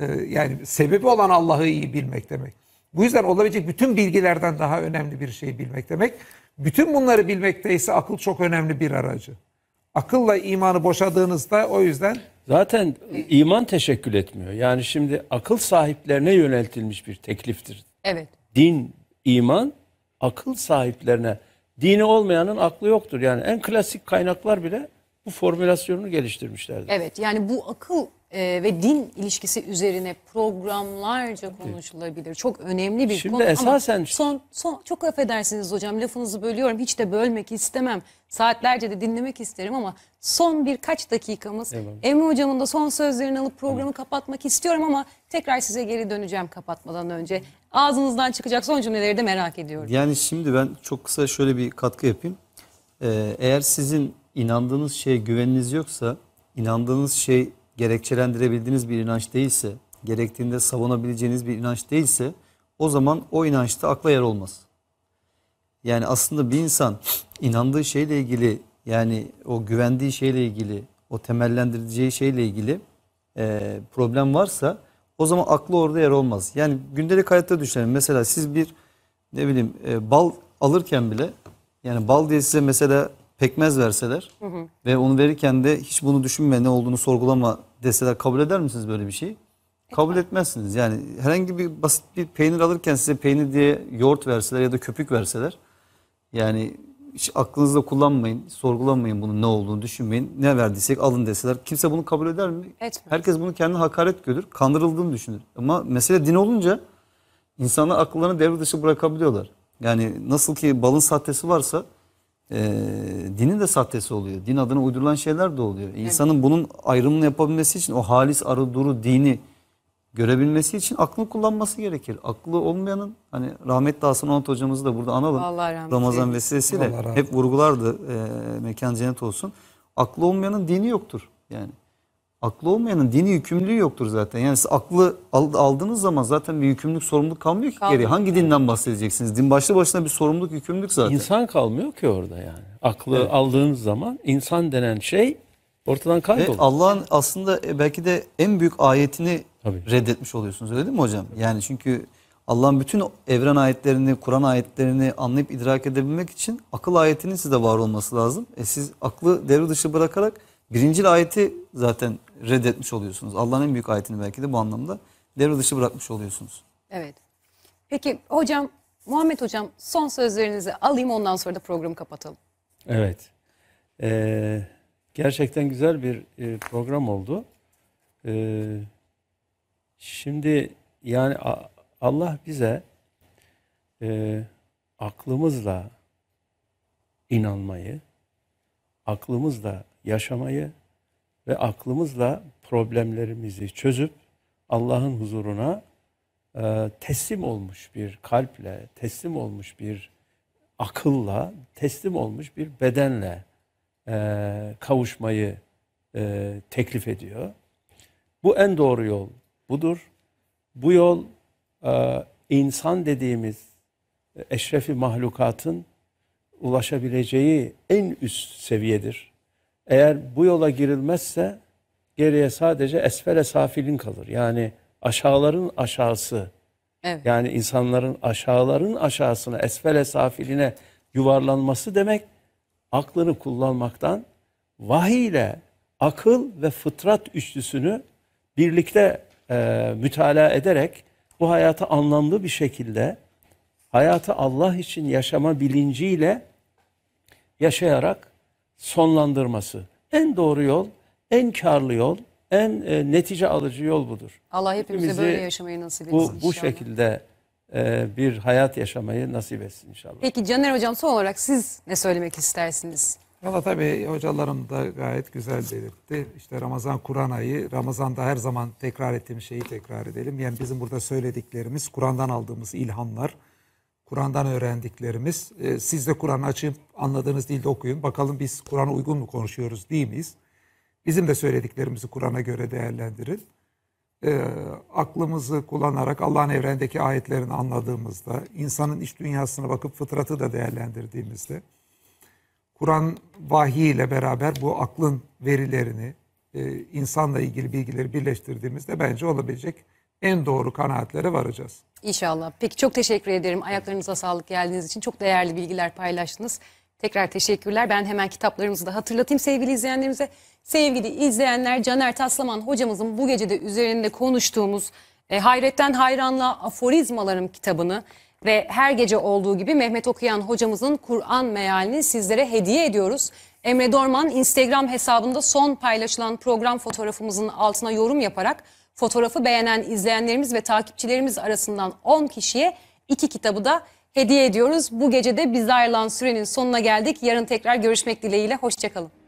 e, yani sebebi olan Allah'ı iyi bilmek demek. Bu yüzden olabilecek bütün bilgilerden daha önemli bir şey bilmek demek. Bütün bunları bilmekte ise akıl çok önemli bir aracı. Akılla imanı boşadığınızda o yüzden... Zaten iman teşekkül etmiyor. Yani şimdi akıl sahiplerine yöneltilmiş bir tekliftir. Evet. Din, iman akıl sahiplerine. Dini olmayanın aklı yoktur. Yani en klasik kaynaklar bile bu formülasyonunu geliştirmişlerdir. Evet yani bu akıl e, ve din ilişkisi üzerine programlarca konuşulabilir. Çok önemli bir Şimdi konu esasen... ama son, son, çok affedersiniz hocam lafınızı bölüyorum. Hiç de bölmek istemem. Saatlerce de dinlemek isterim ama son birkaç dakikamız. Evet. Emre hocamın da son sözlerini alıp programı evet. kapatmak istiyorum ama tekrar size geri döneceğim kapatmadan önce. Ağzınızdan çıkacak son cümleleri de merak ediyorum. Yani şimdi ben çok kısa şöyle bir katkı yapayım. Ee, eğer sizin inandığınız şeye güveniniz yoksa, inandığınız şey gerekçelendirebildiğiniz bir inanç değilse, gerektiğinde savunabileceğiniz bir inanç değilse o zaman o inançta akla yer olmaz. Yani aslında bir insan inandığı şeyle ilgili yani o güvendiği şeyle ilgili, o temellendireceği şeyle ilgili e, problem varsa o zaman aklı orada yer olmaz. Yani gündelik hayatta düşünelim. Mesela siz bir ne bileyim e, bal alırken bile yani bal diye size mesela pekmez verseler hı hı. ve onu verirken de hiç bunu düşünme ne olduğunu sorgulama deseler kabul eder misiniz böyle bir şeyi? Kabul etmezsiniz. Yani herhangi bir basit bir peynir alırken size peynir diye yoğurt verseler ya da köpük verseler yani hiç aklınızda kullanmayın, sorgulamayın bunun ne olduğunu düşünmeyin. Ne verdiysek alın deseler. Kimse bunu kabul eder mi? Etmez. Herkes bunu kendi hakaret görür, kandırıldığını düşünür. Ama mesele din olunca insanlar akıllarını devre dışı bırakabiliyorlar. Yani nasıl ki balın sahtesi varsa e, dinin de sahtesi oluyor. Din adına uydurulan şeyler de oluyor. İnsanın evet. bunun ayrımını yapabilmesi için o halis arı duru dini görebilmesi için aklını kullanması gerekir. Aklı olmayanın hani rahmetli Hasan Onat hocamızı da burada analım. Ramazan vesilesiyle hep vurgulardı e, mekan cennet olsun. Aklı olmayanın dini yoktur yani. Aklı olmayanın dini yükümlülüğü yoktur zaten. Yani siz aklı aldığınız zaman zaten bir yükümlülük, sorumluluk kalmıyor ki kalmıyor. geriye. Hangi dinden bahsedeceksiniz? Din başlı başına bir sorumluluk, yükümlülük zaten. İnsan kalmıyor ki orada yani. Aklı evet. aldığınız zaman insan denen şey ortadan kaybolur. Allah'ın aslında e, belki de en büyük ayetini Tabii. reddetmiş oluyorsunuz öyle değil mi hocam? Yani çünkü Allah'ın bütün evren ayetlerini, Kur'an ayetlerini anlayıp idrak edebilmek için akıl ayetinin size var olması lazım. E siz aklı devre dışı bırakarak Birinci ayeti zaten reddetmiş oluyorsunuz. Allah'ın en büyük ayetini belki de bu anlamda devre dışı bırakmış oluyorsunuz. Evet. Peki hocam, Muhammed hocam son sözlerinizi alayım ondan sonra da programı kapatalım. Evet. Ee, gerçekten güzel bir e, program oldu. Ee, şimdi yani Allah bize e, aklımızla inanmayı, aklımızla yaşamayı ve aklımızla problemlerimizi çözüp Allah'ın huzuruna e, teslim olmuş bir kalple, teslim olmuş bir akılla, teslim olmuş bir bedenle e, kavuşmayı e, teklif ediyor. Bu en doğru yol budur. Bu yol e, insan dediğimiz eşrefi mahlukatın ulaşabileceği en üst seviyedir. Eğer bu yola girilmezse geriye sadece esfere safilin kalır. Yani aşağıların aşağısı. Evet. Yani insanların aşağıların aşağısına, esfele safiline yuvarlanması demek aklını kullanmaktan vahiy ile akıl ve fıtrat üçlüsünü birlikte e, mütalaa ederek bu hayatı anlamlı bir şekilde hayatı Allah için yaşama bilinciyle yaşayarak sonlandırması. En doğru yol, en karlı yol, en e, netice alıcı yol budur. Allah hepimize böyle yaşamayı nasip etsin bu, inşallah. Bu şekilde e, bir hayat yaşamayı nasip etsin inşallah. Peki Caner Hocam son olarak siz ne söylemek istersiniz? Valla tabii hocalarım da gayet güzel belirtti. İşte Ramazan Kur'an ayı, Ramazan'da her zaman tekrar ettiğim şeyi tekrar edelim. Yani bizim burada söylediklerimiz Kur'an'dan aldığımız ilhamlar. Kur'an'dan öğrendiklerimiz. E, siz de Kur'an'ı açıp anladığınız dilde okuyun. Bakalım biz Kur'an'a uygun mu konuşuyoruz değil miyiz? Bizim de söylediklerimizi Kur'an'a göre değerlendirin. E, aklımızı kullanarak Allah'ın evrendeki ayetlerini anladığımızda, insanın iç dünyasına bakıp fıtratı da değerlendirdiğimizde, Kur'an vahiy beraber bu aklın verilerini, e, insanla ilgili bilgileri birleştirdiğimizde bence olabilecek en doğru kanaatlere varacağız. İnşallah. Peki çok teşekkür ederim. Ayaklarınıza sağlık geldiğiniz için. Çok değerli bilgiler paylaştınız. Tekrar teşekkürler. Ben hemen kitaplarımızı da hatırlatayım sevgili izleyenlerimize. Sevgili izleyenler Caner Taslaman hocamızın bu gecede üzerinde konuştuğumuz e, Hayretten Hayranla Aforizmalarım kitabını ve her gece olduğu gibi Mehmet Okuyan hocamızın Kur'an mealini sizlere hediye ediyoruz. Emre Dorman Instagram hesabında son paylaşılan program fotoğrafımızın altına yorum yaparak Fotoğrafı beğenen izleyenlerimiz ve takipçilerimiz arasından 10 kişiye iki kitabı da hediye ediyoruz. Bu gece de bize ayrılan sürenin sonuna geldik. Yarın tekrar görüşmek dileğiyle. Hoşçakalın.